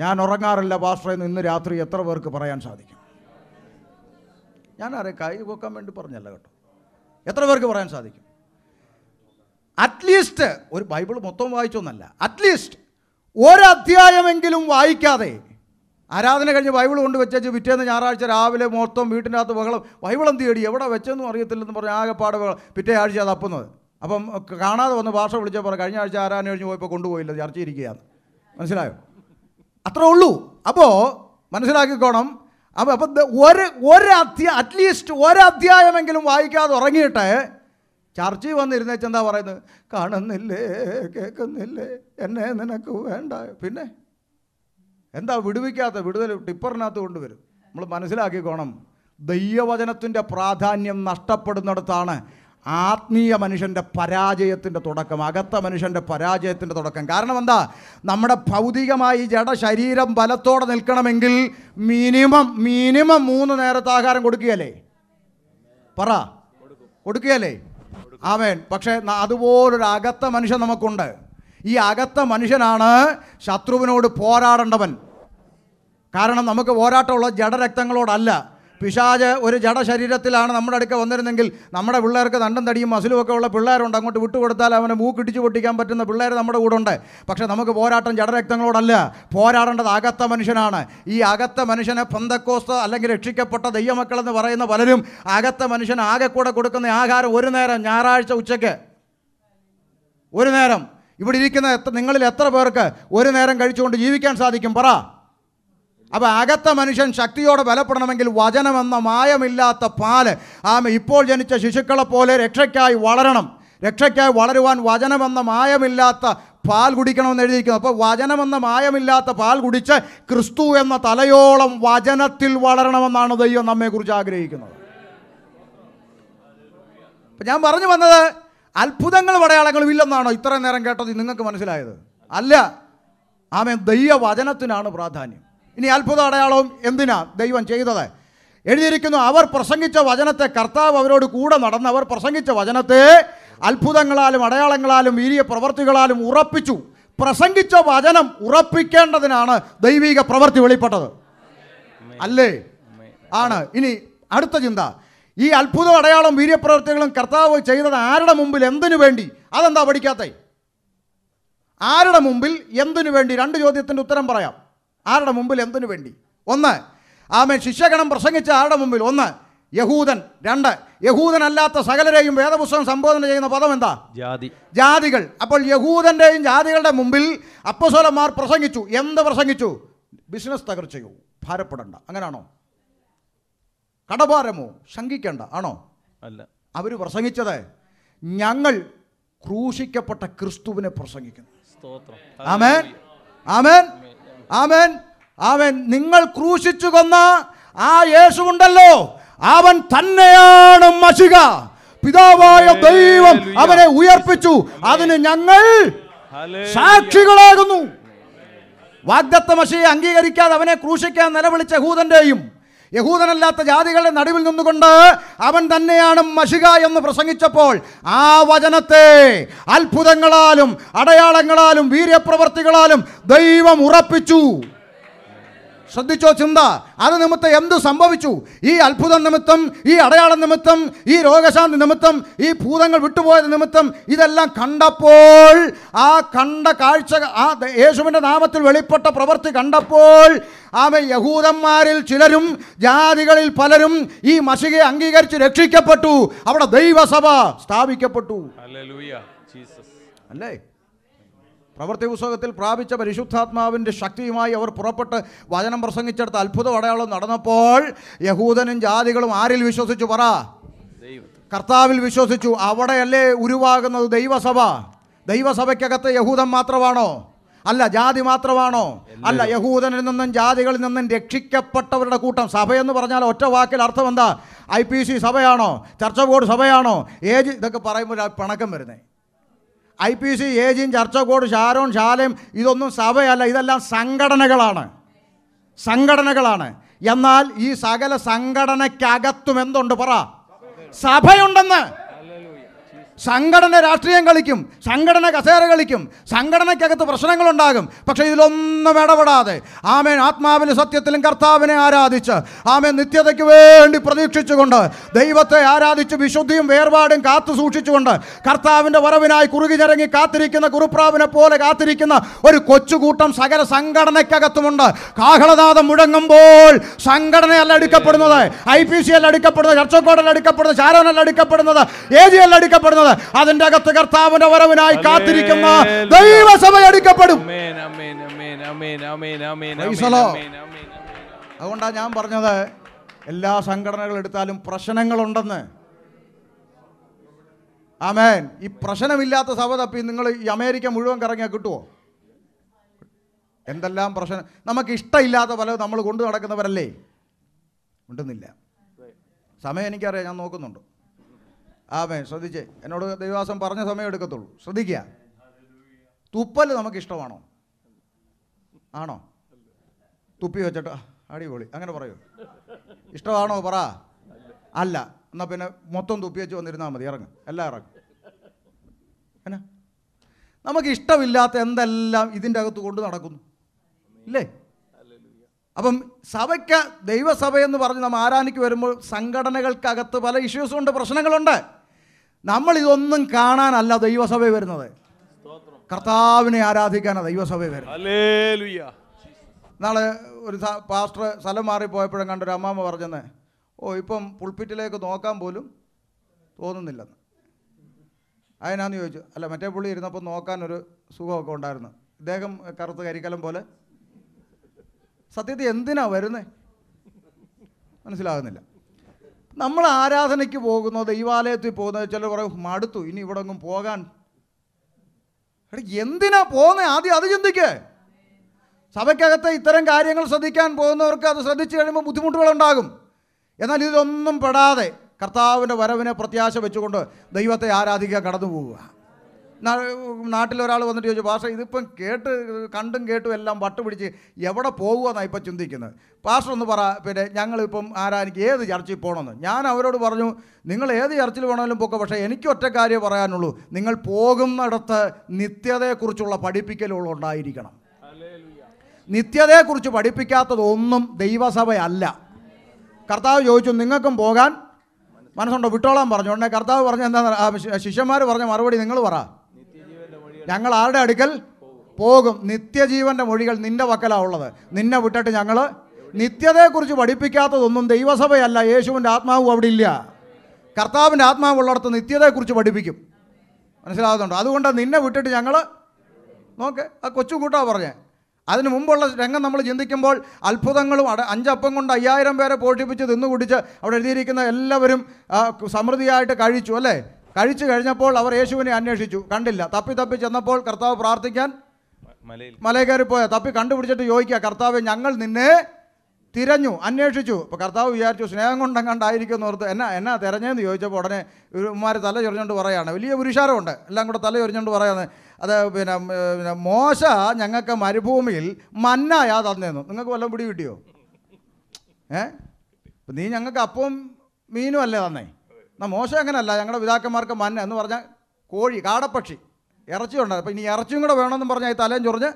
ഞാൻ ഉറങ്ങാറില്ല പാസ്റ്ററെ ഇന്ന് രാത്രി എത്ര പേർക്ക് പറയാൻ സാധിക്കും ഞാൻ ആരെ കൈ പൊക്കാൻ വേണ്ടി പറഞ്ഞല്ല കേട്ടോ എത്ര പേർക്ക് പറയാൻ സാധിക്കും അറ്റ്ലീസ്റ്റ് ഒരു ബൈബിൾ മൊത്തം വായിച്ചൊന്നല്ല അറ്റ്ലീസ്റ്റ് ഒരധ്യായമെങ്കിലും വായിക്കാതെ ആരാധന കഴിഞ്ഞ് ബൈബിൾ കൊണ്ട് വെച്ചു പിറ്റേന്ന് ഞായറാഴ്ച രാവിലെ മൊത്തം വീട്ടിൻ്റെ അകത്ത് ബഹളം ബൈബിൾ തേടി എവിടെ വെച്ചെന്നും അറിയത്തില്ലെന്ന് പറഞ്ഞ് ആകെപ്പാട് ബഹളം പിറ്റേ ആഴ്ച അത് അപ്പുന്നത് അപ്പം കാണാതെ വന്ന് ഭാഷ വിളിച്ചാൽ പറഞ്ഞു കഴിഞ്ഞ ആഴ്ച ആരാധന കഴിഞ്ഞ് പോയപ്പോൾ കൊണ്ടുപോയില്ല ചർച്ചയിരിക്കുകയാണ് മനസ്സിലായോ അത്രേ ഉള്ളൂ അപ്പോൾ മനസ്സിലാക്കിക്കോണം അപ്പോൾ അപ്പം ഒരു ഒരു അധ്യായ അറ്റ്ലീസ്റ്റ് ഒരധ്യായമെങ്കിലും വായിക്കാതെ ഉറങ്ങിയിട്ട് ചർച്ചയിൽ വന്നിരുന്നേച്ചെന്താ പറയുന്നത് കാണുന്നില്ലേ കേൾക്കുന്നില്ലേ എന്നെ നിനക്ക് വേണ്ട പിന്നെ എന്താ വിടുവിക്കാത്ത വിടുതൽ ടിപ്പറിനകത്ത് കൊണ്ടുവരും നമ്മൾ മനസ്സിലാക്കിക്കോണം ദൈവവചനത്തിൻ്റെ പ്രാധാന്യം നഷ്ടപ്പെടുന്നിടത്താണ് ആത്മീയ മനുഷ്യൻ്റെ പരാജയത്തിൻ്റെ തുടക്കം അകത്ത മനുഷ്യൻ്റെ പരാജയത്തിൻ്റെ തുടക്കം കാരണം എന്താ നമ്മുടെ ഭൗതികമായി ജഡ ശരീരം ബലത്തോടെ നിൽക്കണമെങ്കിൽ മിനിമം മിനിമം മൂന്ന് നേരത്തെ ആഹാരം കൊടുക്കുകയല്ലേ പറ കൊടുക്കുകയല്ലേ ആവേൻ പക്ഷേ അതുപോലൊരു അകത്ത മനുഷ്യൻ നമുക്കുണ്ട് ഈ അകത്ത മനുഷ്യനാണ് ശത്രുവിനോട് പോരാടേണ്ടവൻ കാരണം നമുക്ക് പോരാട്ടമുള്ള ജഡരക്തങ്ങളോടല്ല പിശാജ് ഒരു ജഡ ശരീരത്തിലാണ് നമ്മുടെ അടുക്ക വന്നിരുന്നെങ്കിൽ നമ്മുടെ പിള്ളേർക്ക് തണ്ടും തടിയും മസിലുമൊക്കെ ഉള്ള പിള്ളേരുണ്ട് അങ്ങോട്ട് വിട്ടുകൊടുത്താൽ അവനെ മൂക്കിടിച്ച് പൊട്ടിക്കാൻ പറ്റുന്ന പിള്ളേർ നമ്മുടെ കൂടെ ഉണ്ട് പക്ഷേ നമുക്ക് പോരാട്ടം ജഡരക്തങ്ങളോടല്ല പോരാടേണ്ടത് അകത്ത മനുഷ്യനാണ് ഈ അകത്ത മനുഷ്യനെ പന്തക്കോസ് അല്ലെങ്കിൽ രക്ഷിക്കപ്പെട്ട ദൈവമക്കളെന്ന് പറയുന്ന പലരും അകത്ത മനുഷ്യൻ ആകെ കൂടെ കൊടുക്കുന്ന ആഹാരം ഒരു നേരം ഞായറാഴ്ച ഉച്ചയ്ക്ക് ഒരു നേരം ഇവിടെ ഇരിക്കുന്ന എത്ര നിങ്ങളിൽ എത്ര പേർക്ക് ഒരു നേരം കഴിച്ചുകൊണ്ട് ജീവിക്കാൻ സാധിക്കും പറ അപ്പോൾ അകത്ത മനുഷ്യൻ ശക്തിയോടെ ബലപ്പെടണമെങ്കിൽ വചനമെന്ന മായമില്ലാത്ത പാല് ആമ ഇപ്പോൾ ജനിച്ച ശിശുക്കളെ പോലെ രക്ഷയ്ക്കായി വളരണം രക്ഷയ്ക്കായി വളരുവാൻ വചനമെന്ന മായമില്ലാത്ത പാൽ കുടിക്കണമെന്ന് എഴുതിയിരിക്കുന്നു അപ്പോൾ വചനമെന്ന മായമില്ലാത്ത പാൽ കുടിച്ച് ക്രിസ്തു എന്ന തലയോളം വചനത്തിൽ വളരണമെന്നാണ് ദൈവം നമ്മെക്കുറിച്ച് ആഗ്രഹിക്കുന്നത് ഞാൻ പറഞ്ഞു വന്നത് അത്ഭുതങ്ങൾ പടയാളങ്ങളും ഇല്ലെന്നാണോ ഇത്രയും നേരം കേട്ടത് നിങ്ങൾക്ക് മനസ്സിലായത് അല്ല ആമേ ദൈവവചനത്തിനാണ് പ്രാധാന്യം ഇനി അത്ഭുത അടയാളവും എന്തിനാ ദൈവം ചെയ്തത് എഴുതിയിരിക്കുന്നു അവർ പ്രസംഗിച്ച വചനത്തെ കർത്താവ് അവരോട് കൂടെ നടന്ന് അവർ പ്രസംഗിച്ച വചനത്തെ അത്ഭുതങ്ങളാലും അടയാളങ്ങളാലും വീരിയ പ്രവർത്തികളാലും ഉറപ്പിച്ചു പ്രസംഗിച്ച വചനം ഉറപ്പിക്കേണ്ടതിനാണ് ദൈവിക പ്രവൃത്തി വെളിപ്പെട്ടത് അല്ലേ ആണ് ഇനി അടുത്ത ചിന്ത ഈ അത്ഭുത അടയാളം വീര്യപ്രവർത്തികളും കർത്താവ് ചെയ്തത് ആരുടെ മുമ്പിൽ എന്തിനു വേണ്ടി അതെന്താ പഠിക്കാത്ത ആരുടെ മുമ്പിൽ എന്തിനു വേണ്ടി രണ്ട് ചോദ്യത്തിൻ്റെ ഉത്തരം പറയാം ആരുടെ മുമ്പിൽ എന്തിനു വേണ്ടി ഒന്ന് ആമേ ശിഷ്യഗണം പ്രസംഗിച്ച ആരുടെ മുമ്പിൽ ഒന്ന് യഹൂദൻ രണ്ട് യഹൂദനല്ലാത്ത സകലരെയും വേദപുസ്തകം സംബോധന ചെയ്യുന്ന പദം എന്താ ജാതി ജാതികൾ അപ്പോൾ യഹൂദൻ്റെയും ജാതികളുടെ മുമ്പിൽ അപ്പസോലന്മാർ പ്രസംഗിച്ചു എന്ത് പ്രസംഗിച്ചു ബിസിനസ് തകർച്ചയോ ഭാരപ്പെടണ്ട അങ്ങനെയാണോ കടഭാരമോ ശങ്കിക്കേണ്ട ആണോ അല്ല അവർ പ്രസംഗിച്ചത് ഞങ്ങൾ ക്രൂശിക്കപ്പെട്ട ക്രിസ്തുവിനെ പ്രസംഗിക്കുന്നു ആമേൻ ആമേൻ ആമേൻ ആമേൻ നിങ്ങൾ ക്രൂശിച്ചു കൊന്ന ആ യേശുണ്ടല്ലോ അവൻ തന്നെയാണ് മഷിക പിതാവായ ദൈവം അവനെ ഉയർപ്പിച്ചു അതിന് ഞങ്ങൾ സാക്ഷികളാകുന്നു വാഗ്ദത്ത മഷിയെ അംഗീകരിക്കാതെ അവനെ ക്രൂശിക്കാൻ നിലവിളിച്ച ഹൂതന്റെയും യഹൂദനല്ലാത്ത ജാതികളുടെ നടുവിൽ നിന്നുകൊണ്ട് അവൻ തന്നെയാണ് മഷിക എന്ന് പ്രസംഗിച്ചപ്പോൾ ആ വചനത്തെ അത്ഭുതങ്ങളാലും അടയാളങ്ങളാലും വീര്യപ്രവർത്തികളാലും ദൈവം ഉറപ്പിച്ചു ശ്രദ്ധിച്ചോ ചിന്ത അത് നിമിത്തം എന്ത് സംഭവിച്ചു ഈ അത്ഭുതം നിമിത്തം ഈ അടയാള നിമിത്തം ഈ രോഗശാന്തി നിമിത്തം ഈ ഭൂതങ്ങൾ വിട്ടുപോയത് നിമിത്തം ഇതെല്ലാം കണ്ടപ്പോൾ ആ കണ്ട കാഴ്ച ആ യേശുവിൻ്റെ നാമത്തിൽ വെളിപ്പെട്ട പ്രവൃത്തി കണ്ടപ്പോൾ ആമ യഹൂദന്മാരിൽ ചിലരും ജാതികളിൽ പലരും ഈ മഷികയെ അംഗീകരിച്ച് രക്ഷിക്കപ്പെട്ടു അവിടെ ദൈവസഭ സ്ഥാപിക്കപ്പെട്ടു അല്ലേ പ്രവൃത്തി പുസ്തകത്തിൽ പ്രാപിച്ച പരിശുദ്ധാത്മാവിൻ്റെ ശക്തിയുമായി അവർ പുറപ്പെട്ട് വചനം പ്രസംഗിച്ചെടുത്ത അത്ഭുത അടയാളം നടന്നപ്പോൾ യഹൂദനും ജാതികളും ആരിൽ വിശ്വസിച്ചു പറ കർത്താവിൽ വിശ്വസിച്ചു അവിടെയല്ലേ ഉരുവാകുന്നത് ദൈവസഭ ദൈവസഭയ്ക്കകത്ത് യഹൂദൻ മാത്രമാണോ അല്ല ജാതി മാത്രമാണോ അല്ല യഹൂദനിൽ നിന്നും ജാതികളിൽ നിന്നും രക്ഷിക്കപ്പെട്ടവരുടെ കൂട്ടം സഭയെന്ന് പറഞ്ഞാൽ ഒറ്റ വാക്കിൽ അർത്ഥം എന്താ ഐ പി സി സഭയാണോ ചർച്ച ബോർഡ് സഭയാണോ ഏജ് ഇതൊക്കെ പറയുമ്പോൾ പണക്കം വരുന്നേ ഐ പി സി ഏജിൻ ചർച്ചക്കോട് ഷാരോൺ ഷാലേം ഇതൊന്നും സഭയല്ല ഇതെല്ലാം സംഘടനകളാണ് സംഘടനകളാണ് എന്നാൽ ഈ സകല സംഘടനയ്ക്കകത്തും എന്തുണ്ട് പറ സഭയുണ്ടെന്ന് സംഘടന രാഷ്ട്രീയം കളിക്കും സംഘടന കസേര കളിക്കും സംഘടനയ്ക്കകത്ത് പ്രശ്നങ്ങളുണ്ടാകും പക്ഷേ ഇതിലൊന്നും ഇടപെടാതെ ആമേൻ ആത്മാവിന് സത്യത്തിലും കർത്താവിനെ ആരാധിച്ച് ആമേൻ നിത്യതയ്ക്ക് വേണ്ടി പ്രതീക്ഷിച്ചുകൊണ്ട് ദൈവത്തെ ആരാധിച്ച് വിശുദ്ധിയും വേർപാടും കാത്തു സൂക്ഷിച്ചുകൊണ്ട് കർത്താവിൻ്റെ വരവിനായി കുറുകി കാത്തിരിക്കുന്ന കുറുപ്രാവിനെ പോലെ കാത്തിരിക്കുന്ന ഒരു കൊച്ചുകൂട്ടം സകല സംഘടനയ്ക്കകത്തുമുണ്ട് കാഹളനാഥം മുഴങ്ങുമ്പോൾ സംഘടനയല്ല എടുക്കപ്പെടുന്നത് ഐ പി സി അല്ല എടുക്കപ്പെടുന്നത് ചർച്ചക്കോടല്ല എടുക്കപ്പെടുന്നത് ചാരോനല്ല എടുക്കപ്പെടുന്നത് എ ജി അല്ല എടുക്കപ്പെടുന്നത് അതിന്റെ അകത്ത് കർത്താവിന്റെ വരവിനായി കാത്തിരിക്കുന്ന ദൈവസഭ അടിക്കപ്പെടും അതുകൊണ്ടാണ് ഞാൻ പറഞ്ഞത് എല്ലാ സംഘടനകളും എടുത്താലും പ്രശ്നങ്ങളുണ്ടെന്ന് ആമേൻ ഈ പ്രശ്നമില്ലാത്ത സഭ തപ്പി നിങ്ങൾ ഈ അമേരിക്ക മുഴുവൻ കറങ്ങിയാൽ കിട്ടുമോ എന്തെല്ലാം പ്രശ്നം നമുക്ക് ഇഷ്ടമില്ലാത്ത പല നമ്മൾ കൊണ്ടു നടക്കുന്നവരല്ലേ ഉണ്ടെന്നില്ല സമയം എനിക്കറിയാം ഞാൻ നോക്കുന്നുണ്ട് ആമേ ശ്രദ്ധിച്ചേ എന്നോട് ദൈവവാസം പറഞ്ഞ സമയം എടുക്കത്തുള്ളൂ ശ്രദ്ധിക്കുക തുപ്പൽ ഇഷ്ടമാണോ ആണോ തുപ്പി വെച്ചിട്ട് അടിപൊളി അങ്ങനെ പറയൂ ഇഷ്ടമാണോ പറ അല്ല എന്നാൽ പിന്നെ മൊത്തം തുപ്പി വെച്ച് വന്നിരുന്നാൽ മതി ഇറങ്ങും എല്ലാം ഇറങ്ങും എന്നാ നമുക്ക് ഇഷ്ടമില്ലാത്ത എന്തെല്ലാം ഇതിൻ്റെ അകത്ത് കൊണ്ട് നടക്കുന്നു ഇല്ലേ അപ്പം സഭയ്ക്ക് ദൈവസഭയെന്ന് പറഞ്ഞ് നമ്മൾ ആരാനിക്ക് വരുമ്പോൾ സംഘടനകൾക്കകത്ത് പല ഇഷ്യൂസും ഉണ്ട് പ്രശ്നങ്ങളുണ്ട് നമ്മൾ ഇതൊന്നും കാണാനല്ല ദൈവസഭ വരുന്നത് കർത്താവിനെ ആരാധിക്കാനാണ് ദൈവസഭ വരുന്നത് നാളെ ഒരു പാസ്റ്റർ സ്ഥലം മാറിപ്പോയപ്പോഴും കണ്ടൊരു അമ്മാമ്മ പറഞ്ഞത് ഓ ഇപ്പം പുൾപ്പിറ്റിലേക്ക് നോക്കാൻ പോലും തോന്നുന്നില്ലെന്ന് അതിനാന്ന് ചോദിച്ചു അല്ല മറ്റേ പുള്ളി ഇരുന്നപ്പോൾ നോക്കാൻ ഒരു സുഖമൊക്കെ ഉണ്ടായിരുന്നു ഇദ്ദേഹം കറുത്ത് കരിക്കലം പോലെ സത്യത്തിൽ എന്തിനാ വരുന്നത് മനസ്സിലാകുന്നില്ല നമ്മൾ ആരാധനയ്ക്ക് പോകുന്നു ദൈവാലയത്തിൽ പോകുന്നത് ചില പറയും മടുത്തു ഇനി ഇവിടെ ഒന്നും പോകാൻ എന്തിനാ പോകുന്നത് ആദ്യം അത് ചിന്തിക്കേ സഭയ്ക്കകത്ത് ഇത്തരം കാര്യങ്ങൾ ശ്രദ്ധിക്കാൻ പോകുന്നവർക്ക് അത് ശ്രദ്ധിച്ചു കഴിയുമ്പോൾ ബുദ്ധിമുട്ടുകളുണ്ടാകും എന്നാൽ ഇതൊന്നും പെടാതെ കർത്താവിൻ്റെ വരവിനെ പ്രത്യാശ വെച്ചുകൊണ്ട് ദൈവത്തെ ആരാധിക്കുക കടന്നു പോവുക നാട്ടിൽ ഒരാൾ വന്നിട്ട് ചോദിച്ചു പാഷ ഇതിപ്പം കേട്ട് കണ്ടും കേട്ടും എല്ലാം വട്ടുപിടിച്ച് എവിടെ പോകുമെന്നാണ് ഇപ്പം ചിന്തിക്കുന്നത് പാഷ ഒന്ന് പറ പിന്നെ ഞങ്ങളിപ്പം ആരാനിക്ക് ഏത് ചർച്ചിൽ പോകണമെന്ന് ഞാൻ അവരോട് പറഞ്ഞു നിങ്ങൾ ഏത് ചർച്ചിൽ വേണമെങ്കിലും പോക്കോ പക്ഷേ എനിക്ക് ഒറ്റ കാര്യം പറയാനുള്ളൂ നിങ്ങൾ പോകുന്നിടത്ത് നിത്യതയെക്കുറിച്ചുള്ള പഠിപ്പിക്കലുകൾ ഉണ്ടായിരിക്കണം നിത്യതയെക്കുറിച്ച് പഠിപ്പിക്കാത്തതൊന്നും ദൈവസഭയല്ല കർത്താവ് ചോദിച്ചു നിങ്ങൾക്കും പോകാൻ മനസ്സുണ്ടോ വിട്ടോളാൻ പറഞ്ഞു ഉടനെ കർത്താവ് പറഞ്ഞ എന്താ ശിഷ്യന്മാർ പറഞ്ഞ മറുപടി നിങ്ങൾ പറ ഞങ്ങൾ ആരുടെ അടുക്കൽ പോകും നിത്യജീവന്റെ മൊഴികൾ നിന്റെ വക്കലാണ് ഉള്ളത് നിന്നെ വിട്ടിട്ട് ഞങ്ങൾ നിത്യതയെക്കുറിച്ച് പഠിപ്പിക്കാത്തതൊന്നും ദൈവസഭയല്ല യേശുവിൻ്റെ ആത്മാവ് അവിടെ ഇല്ല കർത്താവിൻ്റെ ആത്മാവ് ഉള്ളിടത്ത് നിത്യതയെക്കുറിച്ച് പഠിപ്പിക്കും മനസ്സിലാകുന്നുണ്ടോ അതുകൊണ്ട് നിന്നെ വിട്ടിട്ട് ഞങ്ങൾ നോക്ക് ആ കൊച്ചു കൂട്ടാ പറഞ്ഞേ അതിന് മുമ്പുള്ള രംഗം നമ്മൾ ചിന്തിക്കുമ്പോൾ അത്ഭുതങ്ങളും അട അഞ്ചപ്പം കൊണ്ട് അയ്യായിരം പേരെ പോഷിപ്പിച്ച് തിന്നുകുടിച്ച് കുടിച്ച് അവിടെ എഴുതിയിരിക്കുന്ന എല്ലാവരും സമൃദ്ധിയായിട്ട് കഴിച്ചു അല്ലേ കഴിച്ചു കഴിഞ്ഞപ്പോൾ അവർ യേശുവിനെ അന്വേഷിച്ചു കണ്ടില്ല തപ്പി തപ്പി ചെന്നപ്പോൾ കർത്താവ് പ്രാർത്ഥിക്കാൻ മലയിൽ കയറി പോയ തപ്പി കണ്ടുപിടിച്ചിട്ട് ചോദിക്കുക കർത്താവ് ഞങ്ങൾ നിന്നെ തിരഞ്ഞു അന്വേഷിച്ചു അപ്പോൾ കർത്താവ് വിചാരിച്ചു സ്നേഹം കൊണ്ടും കണ്ടായിരിക്കും എന്ന് ഓർത്ത് എന്നാ എന്നാ തിരഞ്ഞെന്ന് ചോദിച്ചപ്പോൾ ഉടനെ ഇവന്മാർ തല ചൊറിഞ്ഞുകൊണ്ട് പറയാണ് വലിയ പുരുഷാരമുണ്ട് എല്ലാം കൂടെ തല ചൊറിഞ്ഞുകൊണ്ട് പറയാന്ന് അത് പിന്നെ പിന്നെ മോശ ഞങ്ങൾക്ക് മരുഭൂമിയിൽ മന്നായാ തന്നേന്നു നിങ്ങൾക്ക് വല്ലതും പിടി കിട്ടിയോ ഏ നീ ഞങ്ങൾക്ക് അപ്പവും മീനും അല്ലേ തന്നേ എന്നാൽ മോശം അങ്ങനെയല്ല ഞങ്ങളുടെ പിതാക്കന്മാർക്ക് മന്ന എന്ന് പറഞ്ഞാൽ കോഴി കാടപ്പക്ഷി ഇറച്ചിയുണ്ട് അപ്പോൾ ഇനി ഇറച്ചിയും കൂടെ വേണമെന്ന് പറഞ്ഞാൽ ഈ തലയും ചൊറിഞ്ഞ്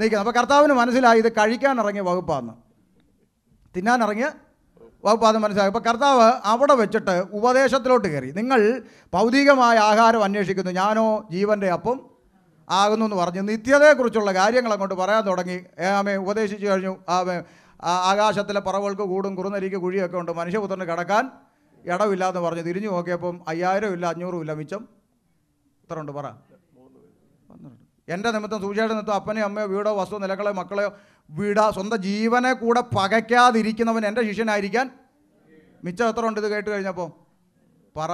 നിൽക്കുന്നത് അപ്പോൾ കർത്താവിന് മനസ്സിലായി ഇത് കഴിക്കാൻ ഇറങ്ങിയ വകുപ്പാന്ന് തിന്നാനിറങ്ങിയ വകുപ്പാന്ന് മനസ്സിലായി അപ്പോൾ കർത്താവ് അവിടെ വെച്ചിട്ട് ഉപദേശത്തിലോട്ട് കയറി നിങ്ങൾ ഭൗതികമായ ആഹാരം അന്വേഷിക്കുന്നു ഞാനോ ജീവൻ്റെ അപ്പം ആകുന്നു എന്ന് പറഞ്ഞു നിത്യതയെക്കുറിച്ചുള്ള കാര്യങ്ങൾ അങ്ങോട്ട് പറയാൻ തുടങ്ങി ആമേ ഉപദേശിച്ചു കഴിഞ്ഞു ആമേ ആകാശത്തിലെ പറവുകൾക്ക് കൂടും കുറുനരിക്ക് കുഴിയൊക്കെ ഉണ്ട് മനുഷ്യപുത്രന് കിടക്കാൻ ഇടവില്ല എന്ന് പറഞ്ഞു തിരിഞ്ഞു നോക്കിയപ്പം അയ്യായിരം ഇല്ല അഞ്ഞൂറും ഇല്ല മിച്ചം എത്ര ഉണ്ട് പറ എൻ്റെ നിമിത്തം സൂചിയുടെ നിമിത്തം അപ്പനെയോ അമ്മയോ വീടോ വസ്തു നിലകളോ മക്കളെയോ വീടാ സ്വന്തം ജീവനെ കൂടെ പകയ്ക്കാതിരിക്കുന്നവൻ എൻ്റെ ശിഷ്യനായിരിക്കാൻ മിച്ചം എത്ര ഉണ്ട് ഇത് കേട്ട് കഴിഞ്ഞപ്പോൾ പറ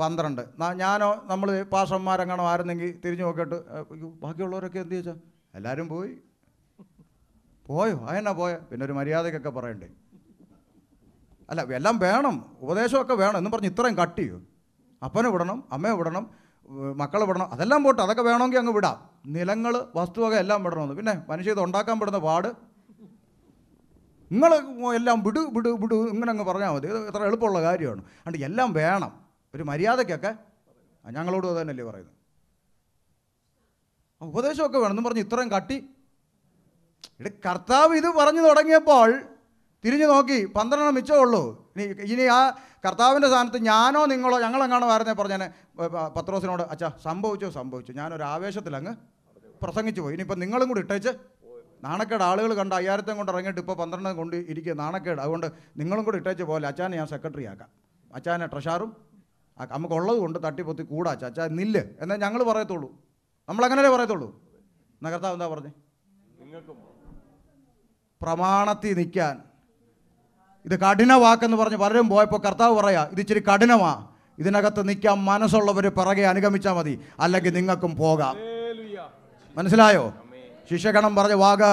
പന്ത്രണ്ട് ഞാനോ നമ്മൾ പാഷന്മാരെങ്ങാണോ ആയിരുന്നെങ്കിൽ തിരിഞ്ഞു നോക്കിയിട്ട് ബാക്കിയുള്ളവരൊക്കെ എന്ത് ചോദിച്ചാൽ എല്ലാവരും പോയി പോയോ അതെന്നാ പോയോ പിന്നെ ഒരു മര്യാദയ്ക്കൊക്കെ പറയണ്ടേ അല്ല എല്ലാം വേണം ഉപദേശമൊക്കെ വേണം എന്ന് പറഞ്ഞ് ഇത്രയും കട്ട് ചെയ്യും അപ്പനെ വിടണം അമ്മയെ വിടണം മക്കളെ വിടണം അതെല്ലാം പോട്ടെ അതൊക്കെ വേണമെങ്കിൽ അങ്ങ് വിടാം നിലങ്ങൾ വസ്തുവക എല്ലാം വിടണമെന്ന് പിന്നെ മനുഷ്യ ഇത് ഉണ്ടാക്കാൻ പെടുന്ന പാട് നിങ്ങൾ എല്ലാം വിടു വിടു വിടു ഇങ്ങനെ അങ്ങ് പറഞ്ഞാൽ മതി ഇത് ഇത്ര എളുപ്പമുള്ള കാര്യമാണ് അതുകൊണ്ട് എല്ലാം വേണം ഒരു മര്യാദയ്ക്കൊക്കെ ഞങ്ങളോട് തന്നെയല്ലേ പറയുന്നത് ഉപദേശമൊക്കെ വേണം എന്ന് പറഞ്ഞ് ഇത്രയും കട്ടി ഇത് കർത്താവ് ഇത് പറഞ്ഞു തുടങ്ങിയപ്പോൾ തിരിഞ്ഞു നോക്കി പന്ത്രണ്ട് മിച്ചമുള്ളൂ ഇനി ഇനി ആ കർത്താവിൻ്റെ സ്ഥാനത്ത് ഞാനോ നിങ്ങളോ ഞങ്ങളെങ്ങാണോ വരുന്നേ പറഞ്ഞേ പത്രോസിനോട് അച്ഛാ സംഭവിച്ചു സംഭവിച്ചു ഞാനൊരു ആവേശത്തിൽ അങ്ങ് പ്രസംഗിച്ചു പോയി ഇനിയിപ്പോൾ നിങ്ങളും കൂടി ഇട്ടേച്ച് നാണക്കേട് ആളുകൾ കണ്ട് അയ്യായിരത്തം കൊണ്ട് ഇറങ്ങിയിട്ട് ഇപ്പോൾ പന്ത്രണ്ടെണ്ണം കൊണ്ട് ഇരിക്കുക നാണക്കേട് അതുകൊണ്ട് നിങ്ങളും കൂടി ഇട്ടേച്ച് പോലെ അച്ഛാനെ ഞാൻ സെക്രട്ടറി ആക്കാം അച്ഛാനെ ട്രഷാറും ഉള്ളത് കൊണ്ട് തട്ടിപ്പൊത്തി കൂടാ അച്ഛാ നില്ല് എന്നാൽ ഞങ്ങൾ പറയത്തുള്ളൂ നമ്മളങ്ങനല്ലേ പറയത്തുള്ളൂ എന്നാ കർത്താവ് എന്താ പറഞ്ഞേ പ്രമാണത്തിൽ നിൽക്കാൻ ഇത് കഠിനവാക്കെന്ന് പറഞ്ഞ് പലരും പോയപ്പോൾ കർത്താവ് പറയാ ഇത് ഇച്ചിരി കഠിനമാ ഇതിനകത്ത് നിൽക്കാൻ മനസ്സുള്ളവർ പിറകെ അനുഗമിച്ചാൽ മതി അല്ലെങ്കിൽ നിങ്ങൾക്കും പോകാം മനസ്സിലായോ ശിഷ്യഗണം പറഞ്ഞ വാക്ക്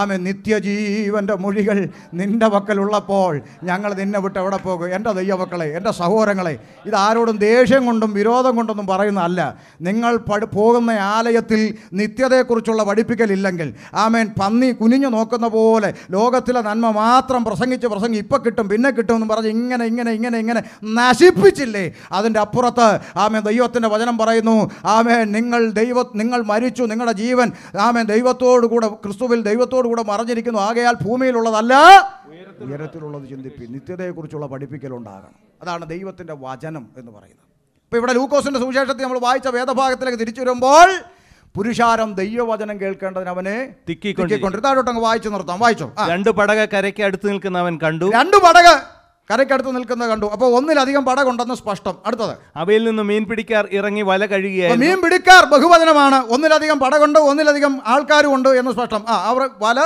ആമേ നിത്യജീവൻ്റെ മൊഴികൾ നിൻ്റെ വക്കലുള്ളപ്പോൾ ഞങ്ങൾ നിന്നെ വിട്ട് എവിടെ പോകും എൻ്റെ ദൈവമക്കളെ എൻ്റെ സഹോദരങ്ങളെ ഇത് ആരോടും ദേഷ്യം കൊണ്ടും വിരോധം കൊണ്ടൊന്നും പറയുന്നതല്ല നിങ്ങൾ പഠി പോകുന്ന ആലയത്തിൽ നിത്യതയെക്കുറിച്ചുള്ള പഠിപ്പിക്കലില്ലെങ്കിൽ ആമേൻ പന്നി കുനിഞ്ഞു നോക്കുന്ന പോലെ ലോകത്തിലെ നന്മ മാത്രം പ്രസംഗിച്ച് പ്രസംഗി ഇപ്പം കിട്ടും പിന്നെ കിട്ടും എന്ന് പറഞ്ഞ് ഇങ്ങനെ ഇങ്ങനെ ഇങ്ങനെ ഇങ്ങനെ നശിപ്പിച്ചില്ലേ അതിൻ്റെ അപ്പുറത്ത് ആമേൻ ദൈവത്തിൻ്റെ വചനം പറയുന്നു ആമേൻ നിങ്ങൾ ദൈവ നിങ്ങൾ മരിച്ചു നിങ്ങളുടെ ജീവൻ ആമേൻ ദൈവത്തോടു കൂടെ ക്രിസ്തുവിൽ ദൈവത്തോട് ഹൃദയത്തോടുകൂടെ മറഞ്ഞിരിക്കുന്നു ആകയാൽ ഭൂമിയിലുള്ളതല്ല ഉയരത്തിലുള്ളത് ചിന്തിപ്പി നിത്യതയെക്കുറിച്ചുള്ള പഠിപ്പിക്കലുണ്ടാകണം അതാണ് ദൈവത്തിൻ്റെ വചനം എന്ന് പറയുന്നത് ഇപ്പോൾ ഇവിടെ ലൂക്കോസിൻ്റെ സുവിശേഷത്തിൽ നമ്മൾ വായിച്ച വേദഭാഗത്തിലേക്ക് തിരിച്ചു വരുമ്പോൾ പുരുഷാരം ദൈവവചനം കേൾക്കേണ്ടതിന് അവന് തിക്കിക്കൊണ്ട് താഴോട്ടങ്ങ് വായിച്ചു നിർത്താം വായിച്ചോ രണ്ട് പടക കരയ്ക്ക് അടുത്ത് നിൽക്കുന്നവൻ കണ്ടു രണ്ട് പടക കരക്കടുത്ത് നിൽക്കുന്നത് കണ്ടു അപ്പോൾ ഒന്നിലധികം പടകുണ്ടെന്ന് സ്പഷ്ടം അടുത്തത് അവയിൽ നിന്ന് മീൻ പിടിക്കാർ ഇറങ്ങി വല കഴുകിയായി മീൻ പിടിക്കാർ ബഹുവചനമാണ് ഒന്നിലധികം പടകുണ്ട് ഒന്നിലധികം ആൾക്കാരും ഉണ്ട് എന്ന് സ്പഷ്ടം ആ അവർ വല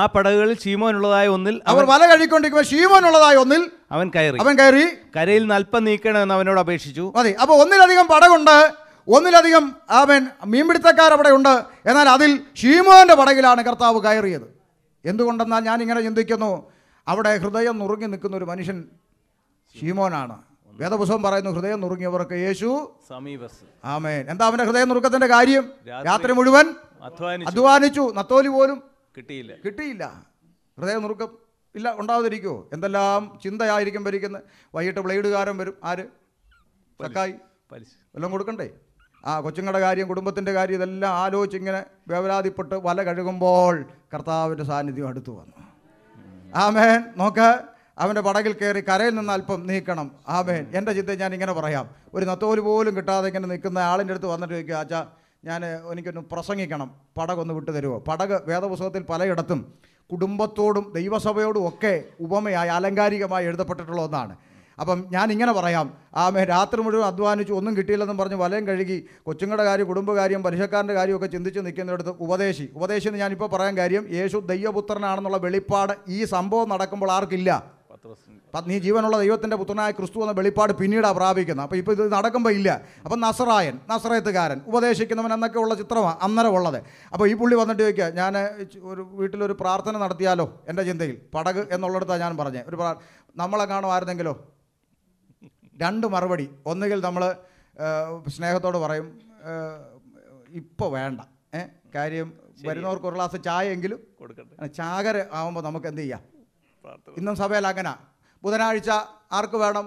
ആ പടകുകളിൽ ശീമോനുള്ളതായ ഒന്നിൽ അവർ വല കഴുകിക്കൊണ്ടിരിക്കുമ്പോൾ ശീമോനുള്ളതായ ഒന്നിൽ അവൻ കയറി അവൻ കയറി കരയിൽ നൽപ്പം നീക്കണമെന്ന് അവനോട് അപേക്ഷിച്ചു അതെ അപ്പോൾ ഒന്നിലധികം പടകുണ്ട് ഒന്നിലധികം അവൻ മീൻപിടുത്തക്കാർ അവിടെ ഉണ്ട് എന്നാൽ അതിൽ ഷീമോൻ്റെ പടകിലാണ് കർത്താവ് കയറിയത് എന്തുകൊണ്ടെന്നാൽ ഞാൻ ഇങ്ങനെ ചിന്തിക്കുന്നു അവിടെ ഹൃദയം നുറുങ്ങി നിൽക്കുന്ന ഒരു മനുഷ്യൻ ഷീമോനാണ് വേദപുസ്തകം പറയുന്നു ഹൃദയം നുറുങ്ങിയവർക്ക് യേശു ആമേ ആമേൻ എന്താ അവന്റെ ഹൃദയം നുറുക്കത്തിന്റെ കാര്യം രാത്രി മുഴുവൻ അധ്വാനിച്ചു നത്തോലി പോലും കിട്ടിയില്ല കിട്ടിയില്ല ഹൃദയം നുറുക്കം ഇല്ല ഉണ്ടാവാതിരിക്കുമോ എന്തെല്ലാം ചിന്തയായിരിക്കും ഭരിക്കുന്നത് വൈകിട്ട് ബ്ലേഡുകാരൻ വരും ആര് തക്കായി എല്ലാം കൊടുക്കണ്ടേ ആ കൊച്ചുങ്ങളുടെ കാര്യം കുടുംബത്തിൻ്റെ കാര്യം ഇതെല്ലാം ആലോചിച്ച് ഇങ്ങനെ വേവലാതിപ്പെട്ട് വല കഴുകുമ്പോൾ കർത്താവിൻ്റെ സാന്നിധ്യം അടുത്തു വന്നു ആമേൻ നോക്ക് അവൻ്റെ പടകിൽ കയറി കരയിൽ നിന്ന് അല്പം നീക്കണം ആമേൻ എൻ്റെ ചിന്ത ഞാൻ ഇങ്ങനെ പറയാം ഒരു നത്തോല് പോലും കിട്ടാതെ ഇങ്ങനെ നിൽക്കുന്ന ആളിൻ്റെ അടുത്ത് വന്നിട്ട് ചോദിക്കുക ആച്ചാ ഞാൻ എനിക്കൊന്ന് പ്രസംഗിക്കണം പടകൊന്ന് വിട്ടു തരുമോ പടക് വേദപുസ്തകത്തിൽ പലയിടത്തും കുടുംബത്തോടും ദൈവസഭയോടും ഒക്കെ ഉപമയായി അലങ്കാരികമായി എഴുതപ്പെട്ടിട്ടുള്ള ഒന്നാണ് അപ്പം ഞാൻ ഇങ്ങനെ പറയാം ആമേ രാത്രി മുഴുവൻ അധ്വാനിച്ചു ഒന്നും കിട്ടിയില്ലെന്നും പറഞ്ഞ് വലയം കഴുകി കൊച്ചുങ്ങളുടെ കാര്യം കുടുംബകാര്യം പലിശക്കാരൻ്റെ കാര്യമൊക്കെ ചിന്തിച്ച് നിൽക്കുന്നിടത്ത് ഉപദേശി ഉപദേശി എന്ന് ഞാനിപ്പോൾ പറയാൻ കാര്യം യേശു ദൈവപുത്രനാണെന്നുള്ള വെളിപ്പാട് ഈ സംഭവം നടക്കുമ്പോൾ ആർക്കില്ല നീ ജീവനുള്ള ദൈവത്തിൻ്റെ പുത്രനായ ക്രിസ്തു എന്ന വെളിപ്പാട് പിന്നീടാണ് പ്രാപിക്കുന്നത് അപ്പോൾ ഇപ്പോൾ ഇത് നടക്കുമ്പോൾ ഇല്ല അപ്പം നസറായൻ നസറയത്തുകാരൻ ഉപദേശിക്കുന്നവൻ എന്നൊക്കെ ഉള്ള ചിത്രമാണ് അന്നേരം ഉള്ളത് അപ്പോൾ ഈ പുള്ളി വന്നിട്ട് ചോദിക്കുക ഞാൻ ഒരു വീട്ടിലൊരു പ്രാർത്ഥന നടത്തിയാലോ എൻ്റെ ചിന്തയിൽ പടക് എന്നുള്ളിടത്താണ് ഞാൻ പറഞ്ഞത് ഒരു നമ്മളെ കാണുമായിരുന്നെങ്കിലോ രണ്ട് മറുപടി ഒന്നുകിൽ നമ്മൾ സ്നേഹത്തോട് പറയും ഇപ്പോൾ വേണ്ട കാര്യം വരുന്നവർക്ക് ഒരു ഗ്ലാസ് ചായ എങ്കിലും കൊടുക്കട്ടെ ചാകര ആവുമ്പോൾ നമുക്ക് എന്ത് ചെയ്യാം ഇന്നും സഭയിൽ അങ്ങനെ ബുധനാഴ്ച ആർക്ക് വേണം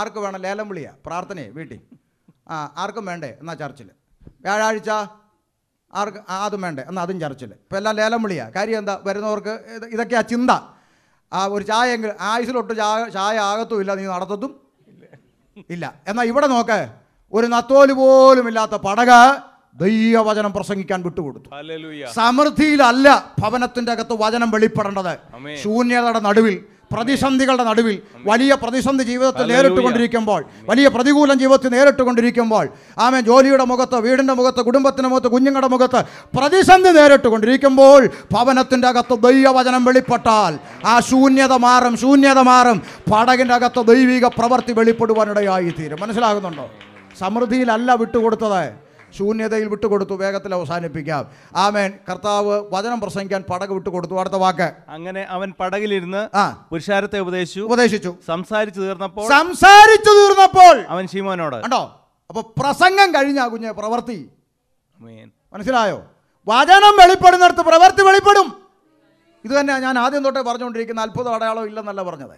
ആർക്ക് വേണം ലേലം വിളിയാ പ്രാർത്ഥനയെ വീട്ടിൽ ആ ആർക്കും വേണ്ടേ എന്നാൽ ചർച്ചിൽ വ്യാഴാഴ്ച ആർക്ക് അതും വേണ്ടേ എന്നാൽ അതും ചർച്ചിൽ ഇപ്പോൾ എല്ലാം ലേലം വിളിയാ കാര്യം എന്താ വരുന്നവർക്ക് ഇതൊക്കെയാ ചിന്ത ആ ഒരു ചായ എങ്കിൽ ആയുസിലൊട്ട് ചായ ചായ ആകത്തുമില്ല നീ നടത്തും ഇല്ല എന്നാൽ ഇവിടെ നോക്ക് ഒരു നത്തോല് പോലും ഇല്ലാത്ത പടക ദൈവവചനം പ്രസംഗിക്കാൻ വിട്ടുകൊടുത്തു സമൃദ്ധിയിലല്ല ഭവനത്തിന്റെ അകത്ത് വചനം വെളിപ്പെടേണ്ടത് ശൂന്യതയുടെ നടുവിൽ പ്രതിസന്ധികളുടെ നടുവിൽ വലിയ പ്രതിസന്ധി ജീവിതത്തിൽ നേരിട്ട് കൊണ്ടിരിക്കുമ്പോൾ വലിയ പ്രതികൂലം ജീവിതത്തിൽ നേരിട്ട് കൊണ്ടിരിക്കുമ്പോൾ ആമേ ജോലിയുടെ മുഖത്ത് വീടിൻ്റെ മുഖത്ത് കുടുംബത്തിൻ്റെ മുഖത്ത് കുഞ്ഞുങ്ങളുടെ മുഖത്ത് പ്രതിസന്ധി നേരിട്ട് കൊണ്ടിരിക്കുമ്പോൾ ഭവനത്തിൻ്റെ അകത്ത് ദൈവവചനം വെളിപ്പെട്ടാൽ ആ ശൂന്യത മാറും ശൂന്യത മാറും പടകിൻ്റെ അകത്ത് ദൈവിക പ്രവൃത്തി വെളിപ്പെടുവാനിടയായി തീരും മനസ്സിലാകുന്നുണ്ടോ സമൃദ്ധിയിലല്ല വിട്ടുകൊടുത്തത് ശൂന്യതയിൽ വിട്ടുകൊടുത്തു വേഗത്തിൽ അവസാനിപ്പിക്കാം ആമേൻ കർത്താവ് വചനം പ്രസംഗിക്കാൻ പടക് വിട്ടുകൊടുത്തു അടുത്ത വാക്ക് അങ്ങനെ അവൻ പടകിലിരുന്ന് പുരുഷാരത്തെ ഉപദേശിച്ചു ഉപദേശിച്ചു സംസാരിച്ചു തീർന്നപ്പോൾ സംസാരിച്ചു തീർന്നപ്പോൾ അവൻ ശീമോനോട് കണ്ടോ അപ്പൊ പ്രസംഗം കഴിഞ്ഞ കുഞ്ഞെ പ്രവർത്തി മനസ്സിലായോ വചനം വെളിപ്പെടുന്നിടത്ത് പ്രവർത്തി വെളിപ്പെടും ഇത് തന്നെയാണ് ഞാൻ ആദ്യം തൊട്ടേ പറഞ്ഞുകൊണ്ടിരിക്കുന്ന അത്ഭുത അടയാളം ഇല്ലെന്നല്ല പറഞ്ഞത്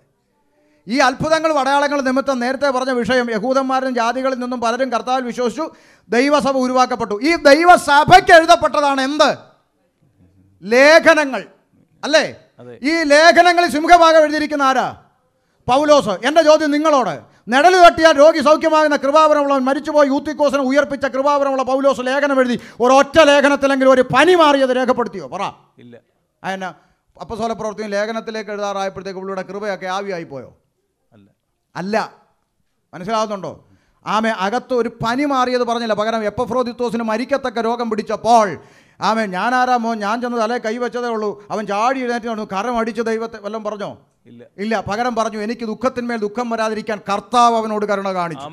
ഈ അത്ഭുതങ്ങളും അടയാളങ്ങളും നിമിത്തം നേരത്തെ പറഞ്ഞ വിഷയം യഹൂദന്മാരും ജാതികളിൽ നിന്നും പലരും കർത്താവിൽ വിശ്വസിച്ചു ദൈവസഭ ഉരുവാക്കപ്പെട്ടു ഈ ദൈവസഭയ്ക്ക് എഴുതപ്പെട്ടതാണ് എന്ത് ലേഖനങ്ങൾ അല്ലേ ഈ ലേഖനങ്ങളിൽ സിംഹഭാഗം എഴുതിയിരിക്കുന്ന ആരാ പൗലോസ് എൻ്റെ ചോദ്യം നിങ്ങളോട് നിഴൽ തട്ടിയാൽ രോഗി സൗഖ്യമാകുന്ന കൃപാപരമുള്ളവൻ മരിച്ചുപോയി യൂത്തിക്കോസിനെ ഉയർപ്പിച്ച കൃപാപരമുള്ള പൗലോസ് ലേഖനം എഴുതി ഒരൊറ്റ ലേഖനത്തിലെങ്കിലും ഒരു പനി മാറിയത് രേഖപ്പെടുത്തിയോ പറ ഇല്ല അതിനാ അപ്പസോല പ്രവർത്തിയും ലേഖനത്തിലേക്ക് എഴുതാറായപ്പോഴത്തേക്ക് പുള്ളിയുടെ കൃപയൊക്കെ ആവിയായി പോയോ അല്ല മനസ്സിലാകുന്നുണ്ടോ ആമെ അകത്ത് ഒരു പനി മാറിയത് പറഞ്ഞില്ല പകരം എപ്പഫ്രോദിത്തോസിന് മരിക്കത്തക്ക രോഗം പിടിച്ചപ്പോൾ ആമെ ഞാനാരാമോ ഞാൻ ചെന്ന് തലേ കൈവച്ചതേ ഉള്ളൂ അവൻ ചാടി എഴുന്നേറ്റ് നടന്നു കരം അടിച്ച് ദൈവത്തെ വല്ലതും പറഞ്ഞോ ഇല്ല ഇല്ല പകരം പറഞ്ഞു എനിക്ക് ദുഃഖത്തിന്മേൽ ദുഃഖം വരാതിരിക്കാൻ കർത്താവ് അവനോട് കരുണ കാണിച്ചു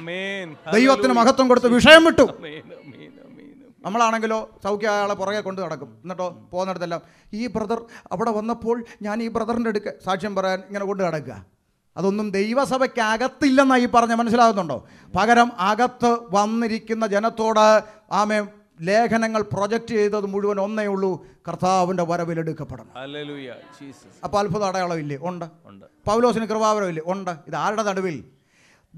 ദൈവത്തിന് മഹത്വം കൊടുത്ത് വിഷയം വിട്ടു നമ്മളാണെങ്കിലോ സൗഖ്യ അയാളെ പുറകെ കൊണ്ട് നടക്കും എന്നിട്ടോ പോകുന്നിടത്തെല്ലാം ഈ ബ്രദർ അവിടെ വന്നപ്പോൾ ഞാൻ ഈ ബ്രദറിൻ്റെ അടുക്ക സാക്ഷ്യം പറയാൻ ഇങ്ങനെ കൊണ്ട് നടക്കുക അതൊന്നും ദൈവസഭയ്ക്കകത്തില്ലെന്നാണ് ഈ പറഞ്ഞ മനസ്സിലാകുന്നുണ്ടോ പകരം അകത്ത് വന്നിരിക്കുന്ന ജനത്തോട് ആമേ ലേഖനങ്ങൾ പ്രൊജക്റ്റ് ചെയ്തത് മുഴുവൻ ഒന്നേ ഉള്ളൂ കർത്താവിൻ്റെ വരവിലെടുക്കപ്പെടണം അപ്പോൾ അത്ഭുത അടയാളം ഇല്ലേ ഉണ്ട് പൗലോസിന് കൃപാവരം ഇല്ലേ ഉണ്ട് ഇത് ആരുടെ നടുവിൽ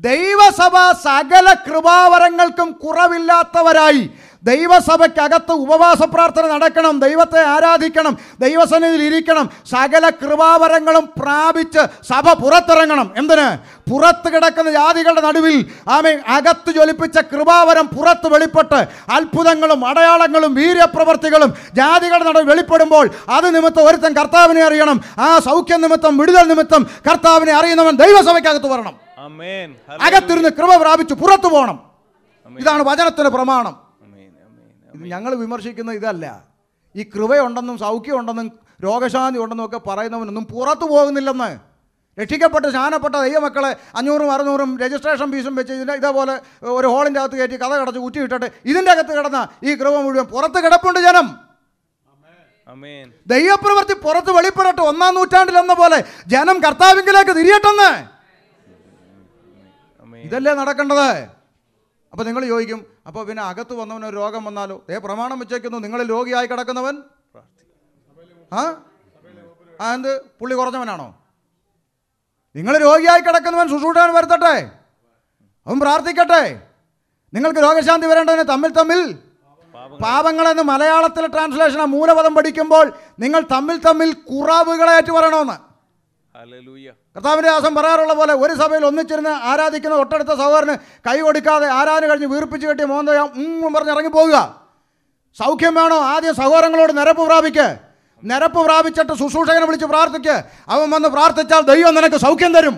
ദൈവസഭ സകല കൃപാവരങ്ങൾക്കും കുറവില്ലാത്തവരായി ദൈവസഭയ്ക്കകത്ത് ഉപവാസ പ്രാർത്ഥന നടക്കണം ദൈവത്തെ ആരാധിക്കണം ദൈവസന്നിധിയിൽ ഇരിക്കണം സകല കൃപാവരങ്ങളും പ്രാപിച്ച് സഭ പുറത്തിറങ്ങണം എന്തിന് പുറത്ത് കിടക്കുന്ന ജാതികളുടെ നടുവിൽ ആമെ അകത്ത് ജ്വലിപ്പിച്ച കൃപാവരം പുറത്ത് വെളിപ്പെട്ട് അത്ഭുതങ്ങളും അടയാളങ്ങളും വീര്യപ്രവർത്തികളും ജാതികളുടെ നടുവിൽ വെളിപ്പെടുമ്പോൾ അത് നിമിത്തം ഒരുത്തം കർത്താവിനെ അറിയണം ആ സൗഖ്യ നിമിത്തം വിടുതൽ നിമിത്തം കർത്താവിനെ അറിയുന്നവൻ ദൈവസഭയ്ക്കകത്ത് വരണം അകത്തിരുന്ന് കൃപ പ്രാപിച്ചു പുറത്തു പോകണം ഇതാണ് വചനത്തിന് പ്രമാണം ഇത് ഞങ്ങൾ വിമർശിക്കുന്ന ഇതല്ല ഈ കൃപയുണ്ടെന്നും സൗഖ്യമുണ്ടെന്നും രോഗശാന്തി ഉണ്ടെന്നും ഒക്കെ പറയുന്നവനൊന്നും പുറത്തു പോകുന്നില്ലെന്ന് രക്ഷിക്കപ്പെട്ട ശാനപ്പെട്ട ദൈവമക്കളെ അഞ്ഞൂറും അറുന്നൂറും രജിസ്ട്രേഷൻ ഫീസും വെച്ച് ഇതിൻ്റെ ഇതേപോലെ ഒരു ഹോളിൻ്റെ അകത്ത് കയറ്റി കഥ കടച്ച് കുറ്റിയിട്ടിട്ട് ഇതിൻ്റെ അകത്ത് കിടന്ന ഈ കൃപ മുഴുവൻ പുറത്ത് കിടപ്പുണ്ട് ജനം ദൈവപ്രവൃത്തി പുറത്ത് വെളിപ്പെടട്ടെ ഒന്നാം എന്ന പോലെ ജനം കർത്താവിങ്കിലേക്ക് തിരിയട്ടെന്ന് ഇതല്ലേ നടക്കേണ്ടത് അപ്പോൾ നിങ്ങൾ ചോദിക്കും അപ്പോൾ പിന്നെ അകത്ത് വന്നവന് ഒരു രോഗം വന്നാലോ ദേ പ്രമാണം വെച്ചേക്കുന്നു നിങ്ങൾ രോഗിയായി കിടക്കുന്നവൻ ആ ആ എന്ത് പുള്ളി കുറഞ്ഞവനാണോ നിങ്ങൾ രോഗിയായി കിടക്കുന്നവൻ ശുശ്രൂഷൻ വരുത്തട്ടെ അവൻ പ്രാർത്ഥിക്കട്ടെ നിങ്ങൾക്ക് രോഗശാന്തി വരേണ്ടതിന് തമ്മിൽ തമ്മിൽ പാപങ്ങളെന്ന് മലയാളത്തിലെ ട്രാൻസ്ലേഷൻ ആ മൂലപദം പഠിക്കുമ്പോൾ നിങ്ങൾ തമ്മിൽ തമ്മിൽ കുറവുകളെ ഏറ്റുപറയണമെന്ന് കർത്താവിൻ്റെ ദാസം പറയാറുള്ള പോലെ ഒരു സഭയിൽ ഒന്നിച്ചിരുന്ന് ആരാധിക്കുന്ന തൊട്ടടുത്ത സഹോദരന് കൈ കൊടുക്കാതെ ആരാധന കഴിഞ്ഞ് വീർപ്പിച്ച് കെട്ടി മോന്ത പറഞ്ഞ് ഇറങ്ങി പോവുക സൗഖ്യം വേണോ ആദ്യം സഹോദരങ്ങളോട് നിരപ്പ് പ്രാപിക്ക് നിരപ്പ് പ്രാപിച്ചിട്ട് ശുശ്രൂഷകനെ വിളിച്ച് പ്രാർത്ഥിക്ക് അവൻ വന്ന് പ്രാർത്ഥിച്ചാൽ ദൈവം നിനക്ക് സൗഖ്യം തരും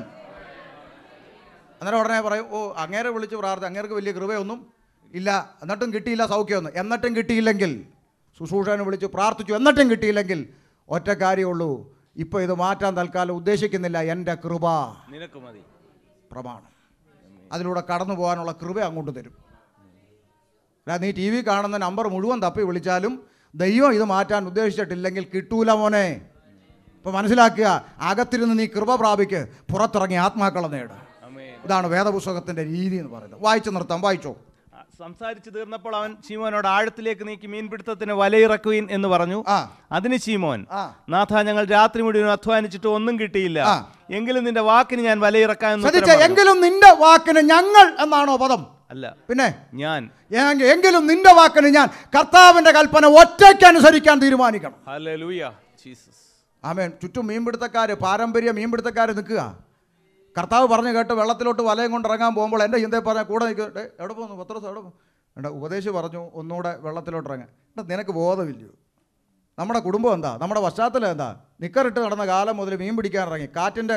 അന്നേരം ഉടനെ പറയും ഓ അങ്ങേരെ വിളിച്ച് പ്രാർത്ഥന അങ്ങേർക്ക് വലിയ കൃപയൊന്നും ഇല്ല എന്നിട്ടും കിട്ടിയില്ല സൗഖ്യമൊന്നും എന്നിട്ടും കിട്ടിയില്ലെങ്കിൽ ശുശ്രൂഷകനെ വിളിച്ച് പ്രാർത്ഥിച്ചു എന്നിട്ടും കിട്ടിയില്ലെങ്കിൽ ഒറ്റ കാര്യമുള്ളൂ ഇപ്പൊ ഇത് മാറ്റാൻ തൽക്കാലം ഉദ്ദേശിക്കുന്നില്ല എൻ്റെ കൃപ നിനക്ക് മതി പ്രമാണം അതിലൂടെ കടന്നു പോകാനുള്ള കൃപ അങ്ങോട്ട് തരും അല്ല നീ ടി വി കാണുന്ന നമ്പർ മുഴുവൻ തപ്പി വിളിച്ചാലും ദൈവം ഇത് മാറ്റാൻ ഉദ്ദേശിച്ചിട്ടില്ലെങ്കിൽ കിട്ടൂല മോനെ ഇപ്പൊ മനസ്സിലാക്കുക അകത്തിരുന്ന് നീ കൃപ പ്രാപിക്ക് പുറത്തിറങ്ങി ആത്മാക്കളെ നേടുക ഇതാണ് വേദപുസ്തകത്തിന്റെ രീതി എന്ന് പറയുന്നത് വായിച്ചു നിർത്താം വായിച്ചോ സംസാരിച്ചു തീർന്നപ്പോൾ അവൻ ശീമോനോട് ആഴത്തിലേക്ക് നീക്കി മീൻപിടുത്തത്തിന് വലയിറക്കുവിൻ എന്ന് പറഞ്ഞു അതിന് ശീമോൻ നാഥ ഞങ്ങൾ രാത്രി മുഴുവൻ അധ്വാനിച്ചിട്ട് ഒന്നും കിട്ടിയില്ല എങ്കിലും നിന്റെ വാക്കിന് ഞാൻ വലയിറക്കാൻ എങ്കിലും നിന്റെ വാക്കിന് ഞങ്ങൾ എന്നാണോ പദം അല്ല പിന്നെ ഞാൻ എങ്കിലും നിന്റെ വാക്കിന് ഞാൻ കർത്താവിന്റെ കൽപ്പന ഒറ്റയ്ക്ക് അനുസരിക്കാൻ തീരുമാനിക്കണം ആമേൻ ചുറ്റും മീൻപിടുത്തക്കാര് പാരമ്പര്യ മീൻപിടുത്തക്കാര് നിൽക്കുക കർത്താവ് പറഞ്ഞു കേട്ട് വെള്ളത്തിലോട്ട് വലയം കൊണ്ട് ഇറങ്ങാൻ പോകുമ്പോൾ എൻ്റെ ചിന്തയെ പറഞ്ഞാൽ കൂടെ നിൽക്കട്ടെ എവിടെ പോകുന്നു പത്ര ദിവസം എവിടെ പോകും വേണ്ട ഉപദേശം പറഞ്ഞു ഒന്നുകൂടെ വെള്ളത്തിലോട്ട് ഇറങ്ങാൻ എടാ നിനക്ക് ബോധമില്ലയോ നമ്മുടെ കുടുംബം എന്താ നമ്മുടെ പശ്ചാത്തലം എന്താ നിക്കറിട്ട് നടന്ന കാലം മുതൽ മീൻ പിടിക്കാൻ ഇറങ്ങി കാറ്റിൻ്റെ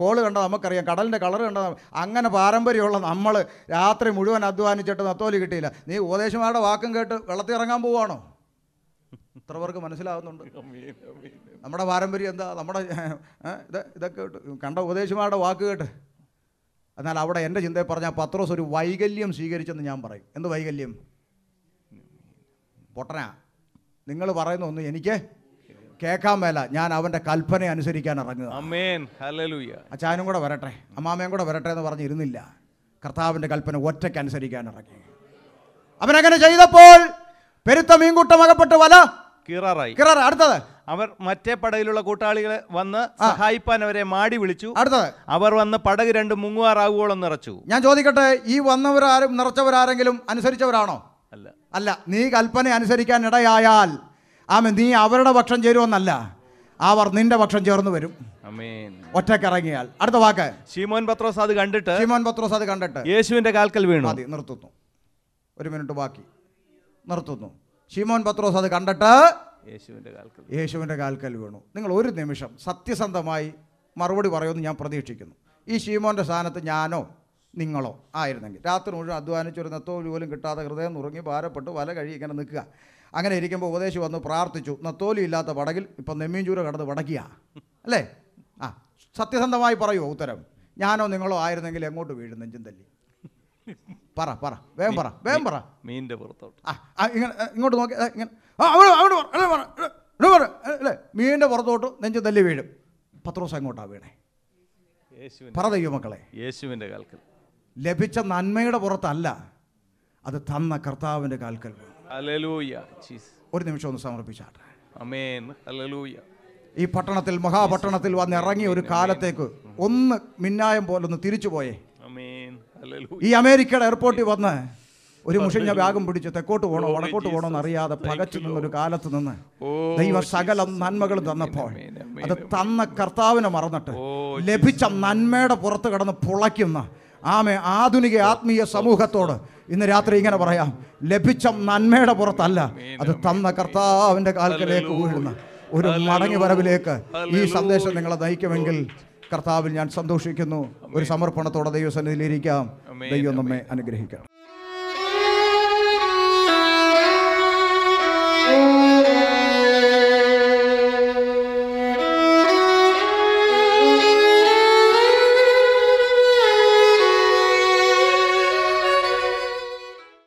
കോള് കണ്ടാൽ നമുക്കറിയാം കടലിൻ്റെ കളർ കണ്ടാൽ അങ്ങനെ പാരമ്പര്യമുള്ള നമ്മൾ രാത്രി മുഴുവൻ അധ്വാനിച്ചിട്ട് നത്തോലി കിട്ടിയില്ല നീ ഉപദേശമാരുടെ വാക്കും കേട്ട് വെള്ളത്തിൽ ഇറങ്ങാൻ പോവുകയാണോ ഇത്ര പേർക്ക് മനസ്സിലാവുന്നുണ്ട് നമ്മുടെ പാരമ്പര്യം എന്താ നമ്മുടെ ഇത് ഇതൊക്കെ കണ്ട ഉപദേശമാരുടെ വാക്ക് കേട്ട് എന്നാൽ അവിടെ എൻ്റെ ചിന്തയെ പറഞ്ഞാൽ പത്രോസ് ഒരു വൈകല്യം സ്വീകരിച്ചെന്ന് ഞാൻ പറയും എന്ത് വൈകല്യം പൊട്ടന നിങ്ങൾ പറയുന്ന ഒന്ന് എനിക്ക് കേൾക്കാൻ മേല ഞാൻ അവൻ്റെ കൽപ്പന അനുസരിക്കാൻ ഇറങ്ങുക അച്ചാനും കൂടെ വരട്ടെ അമ്മാമയും കൂടെ വരട്ടെ എന്ന് പറഞ്ഞിരുന്നില്ല കർത്താവിൻ്റെ കൽപ്പന ഒറ്റയ്ക്ക് അനുസരിക്കാൻ ഇറങ്ങി അവനങ്ങനെ ചെയ്തപ്പോൾ പെരുത്ത മീൻകൂട്ടം അകപ്പെട്ട് വല കീറാറായി കിറാറ് അടുത്തത് അവർ മറ്റേ പടയിലുള്ള കൂട്ടാളികളെ വന്ന് സഹായിപ്പാൻ അവരെ മാടി വിളിച്ചു അടുത്തത് അവർ വന്ന് പടക് രണ്ട് മുങ്ങുവാറാവുകോളം നിറച്ചു ഞാൻ ചോദിക്കട്ടെ ഈ വന്നവരാരും നിറച്ചവരാരെങ്കിലും അനുസരിച്ചവരാണോ അല്ല അല്ല നീ കൽപ്പന അനുസരിക്കാൻ ഇടയായാൽ ആമേ നീ അവരുടെ പക്ഷം ചേരുമെന്നല്ല അവർ നിന്റെ പക്ഷം ചേർന്ന് വരും ഒറ്റക്കിറങ്ങിയാൽ അടുത്ത വാക്ക് ശിമോൻ പത്രോസ് അത് കണ്ടിട്ട് ശിമോൻ പത്രോസ് അത് കണ്ടിട്ട് യേശുവിന്റെ കാൽക്കൽ വീണു മതി നിർത്തുന്നു ഒരു മിനിറ്റ് ബാക്കി നിർത്തുന്നു ഷിമോൻ പത്രോസ് അത് കണ്ടിട്ട് യേശുവിൻ്റെ കാൽക്കൽ യേശുവിൻ്റെ കാൽക്കൽ വീണു നിങ്ങൾ ഒരു നിമിഷം സത്യസന്ധമായി മറുപടി പറയുമെന്ന് ഞാൻ പ്രതീക്ഷിക്കുന്നു ഈ ഷീമോൻ്റെ സ്ഥാനത്ത് ഞാനോ നിങ്ങളോ ആയിരുന്നെങ്കിൽ രാത്രി മുഴുവൻ അധ്വാനിച്ച് ഒരു നത്തോലി പോലും കിട്ടാതെ ഹൃദയം നുറുങ്ങി ഭാരപ്പെട്ട് വല കഴി ഇങ്ങനെ നിൽക്കുക അങ്ങനെ ഇരിക്കുമ്പോൾ ഉപദേശി വന്ന് പ്രാർത്ഥിച്ചു നത്തോലി ഇല്ലാത്ത വടകിൽ ഇപ്പം നെമ്മീഞ്ചൂര കടന്ന് വടക്കുക അല്ലേ ആ സത്യസന്ധമായി പറയുമോ ഉത്തരം ഞാനോ നിങ്ങളോ ആയിരുന്നെങ്കിൽ എങ്ങോട്ട് വീഴും നെഞ്ചും തല്ലി പറ പറ വേഗം പറ വേഗം പറ മീനിന്റെ പുറത്തോട്ട് ആ ഇങ്ങനെ ഇങ്ങോട്ട് നോക്കി ഇങ്ങനെ ആ അവിടെ അവിടെ പറ പറ അല്ലേ മീനിന്റെ പുറത്തോട്ട് നെഞ്ചു തല്ലി വീഴും പത്ത് ദിവസം അങ്ങോട്ടാണ് വീണേ പറ ദൈവമക്കളെ യേശുവിൻ്റെ കാൽക്കൽ ലഭിച്ച നന്മയുടെ പുറത്തല്ല അത് തന്ന കർത്താവിൻ്റെ കാൽക്കൽ ഒരു നിമിഷം ഒന്ന് സമർപ്പിച്ചാട്ടെ ഈ പട്ടണത്തിൽ മഹാപട്ടണത്തിൽ വന്ന് ഇറങ്ങിയ ഒരു കാലത്തേക്ക് ഒന്ന് മിന്നായം പോലെ ഒന്ന് തിരിച്ചു പോയേ ഈ അമേരിക്കയുടെ എയർപോർട്ടിൽ വന്ന് ഒരു മുഷിഞ്ഞ വ്യാഗം പിടിച്ച് തെക്കോട്ട് പോകണോ വടക്കോട്ട് പോകണോ അറിയാതെ പകച്ചു നിന്നൊരു കാലത്ത് നിന്ന് oh, ദൈവ സകല നന്മകൾ തന്നപ്പോൾ അത് തന്ന കർത്താവിനെ മറന്നിട്ട് oh, ലഭിച്ച നന്മയുടെ പുറത്ത് കിടന്ന് പുളയ്ക്കുന്ന ആമെ ആധുനിക ആത്മീയ oh, സമൂഹത്തോട് ഇന്ന് രാത്രി ഇങ്ങനെ പറയാം ലഭിച്ച നന്മയുടെ പുറത്തല്ല അത് തന്ന കർത്താവിൻ്റെ കാൽക്കലേക്ക് വീഴുന്ന ഒരു മടങ്ങി വരവിലേക്ക് ഈ സന്ദേശം നിങ്ങളെ നയിക്കുമെങ്കിൽ കർത്താവിൽ ഞാൻ സന്തോഷിക്കുന്നു ഒരു സമർപ്പണത്തോടെ ദൈവസന്നിധിയിലിരിക്കാം ദൈവം നമ്മെ അനുഗ്രഹിക്കാം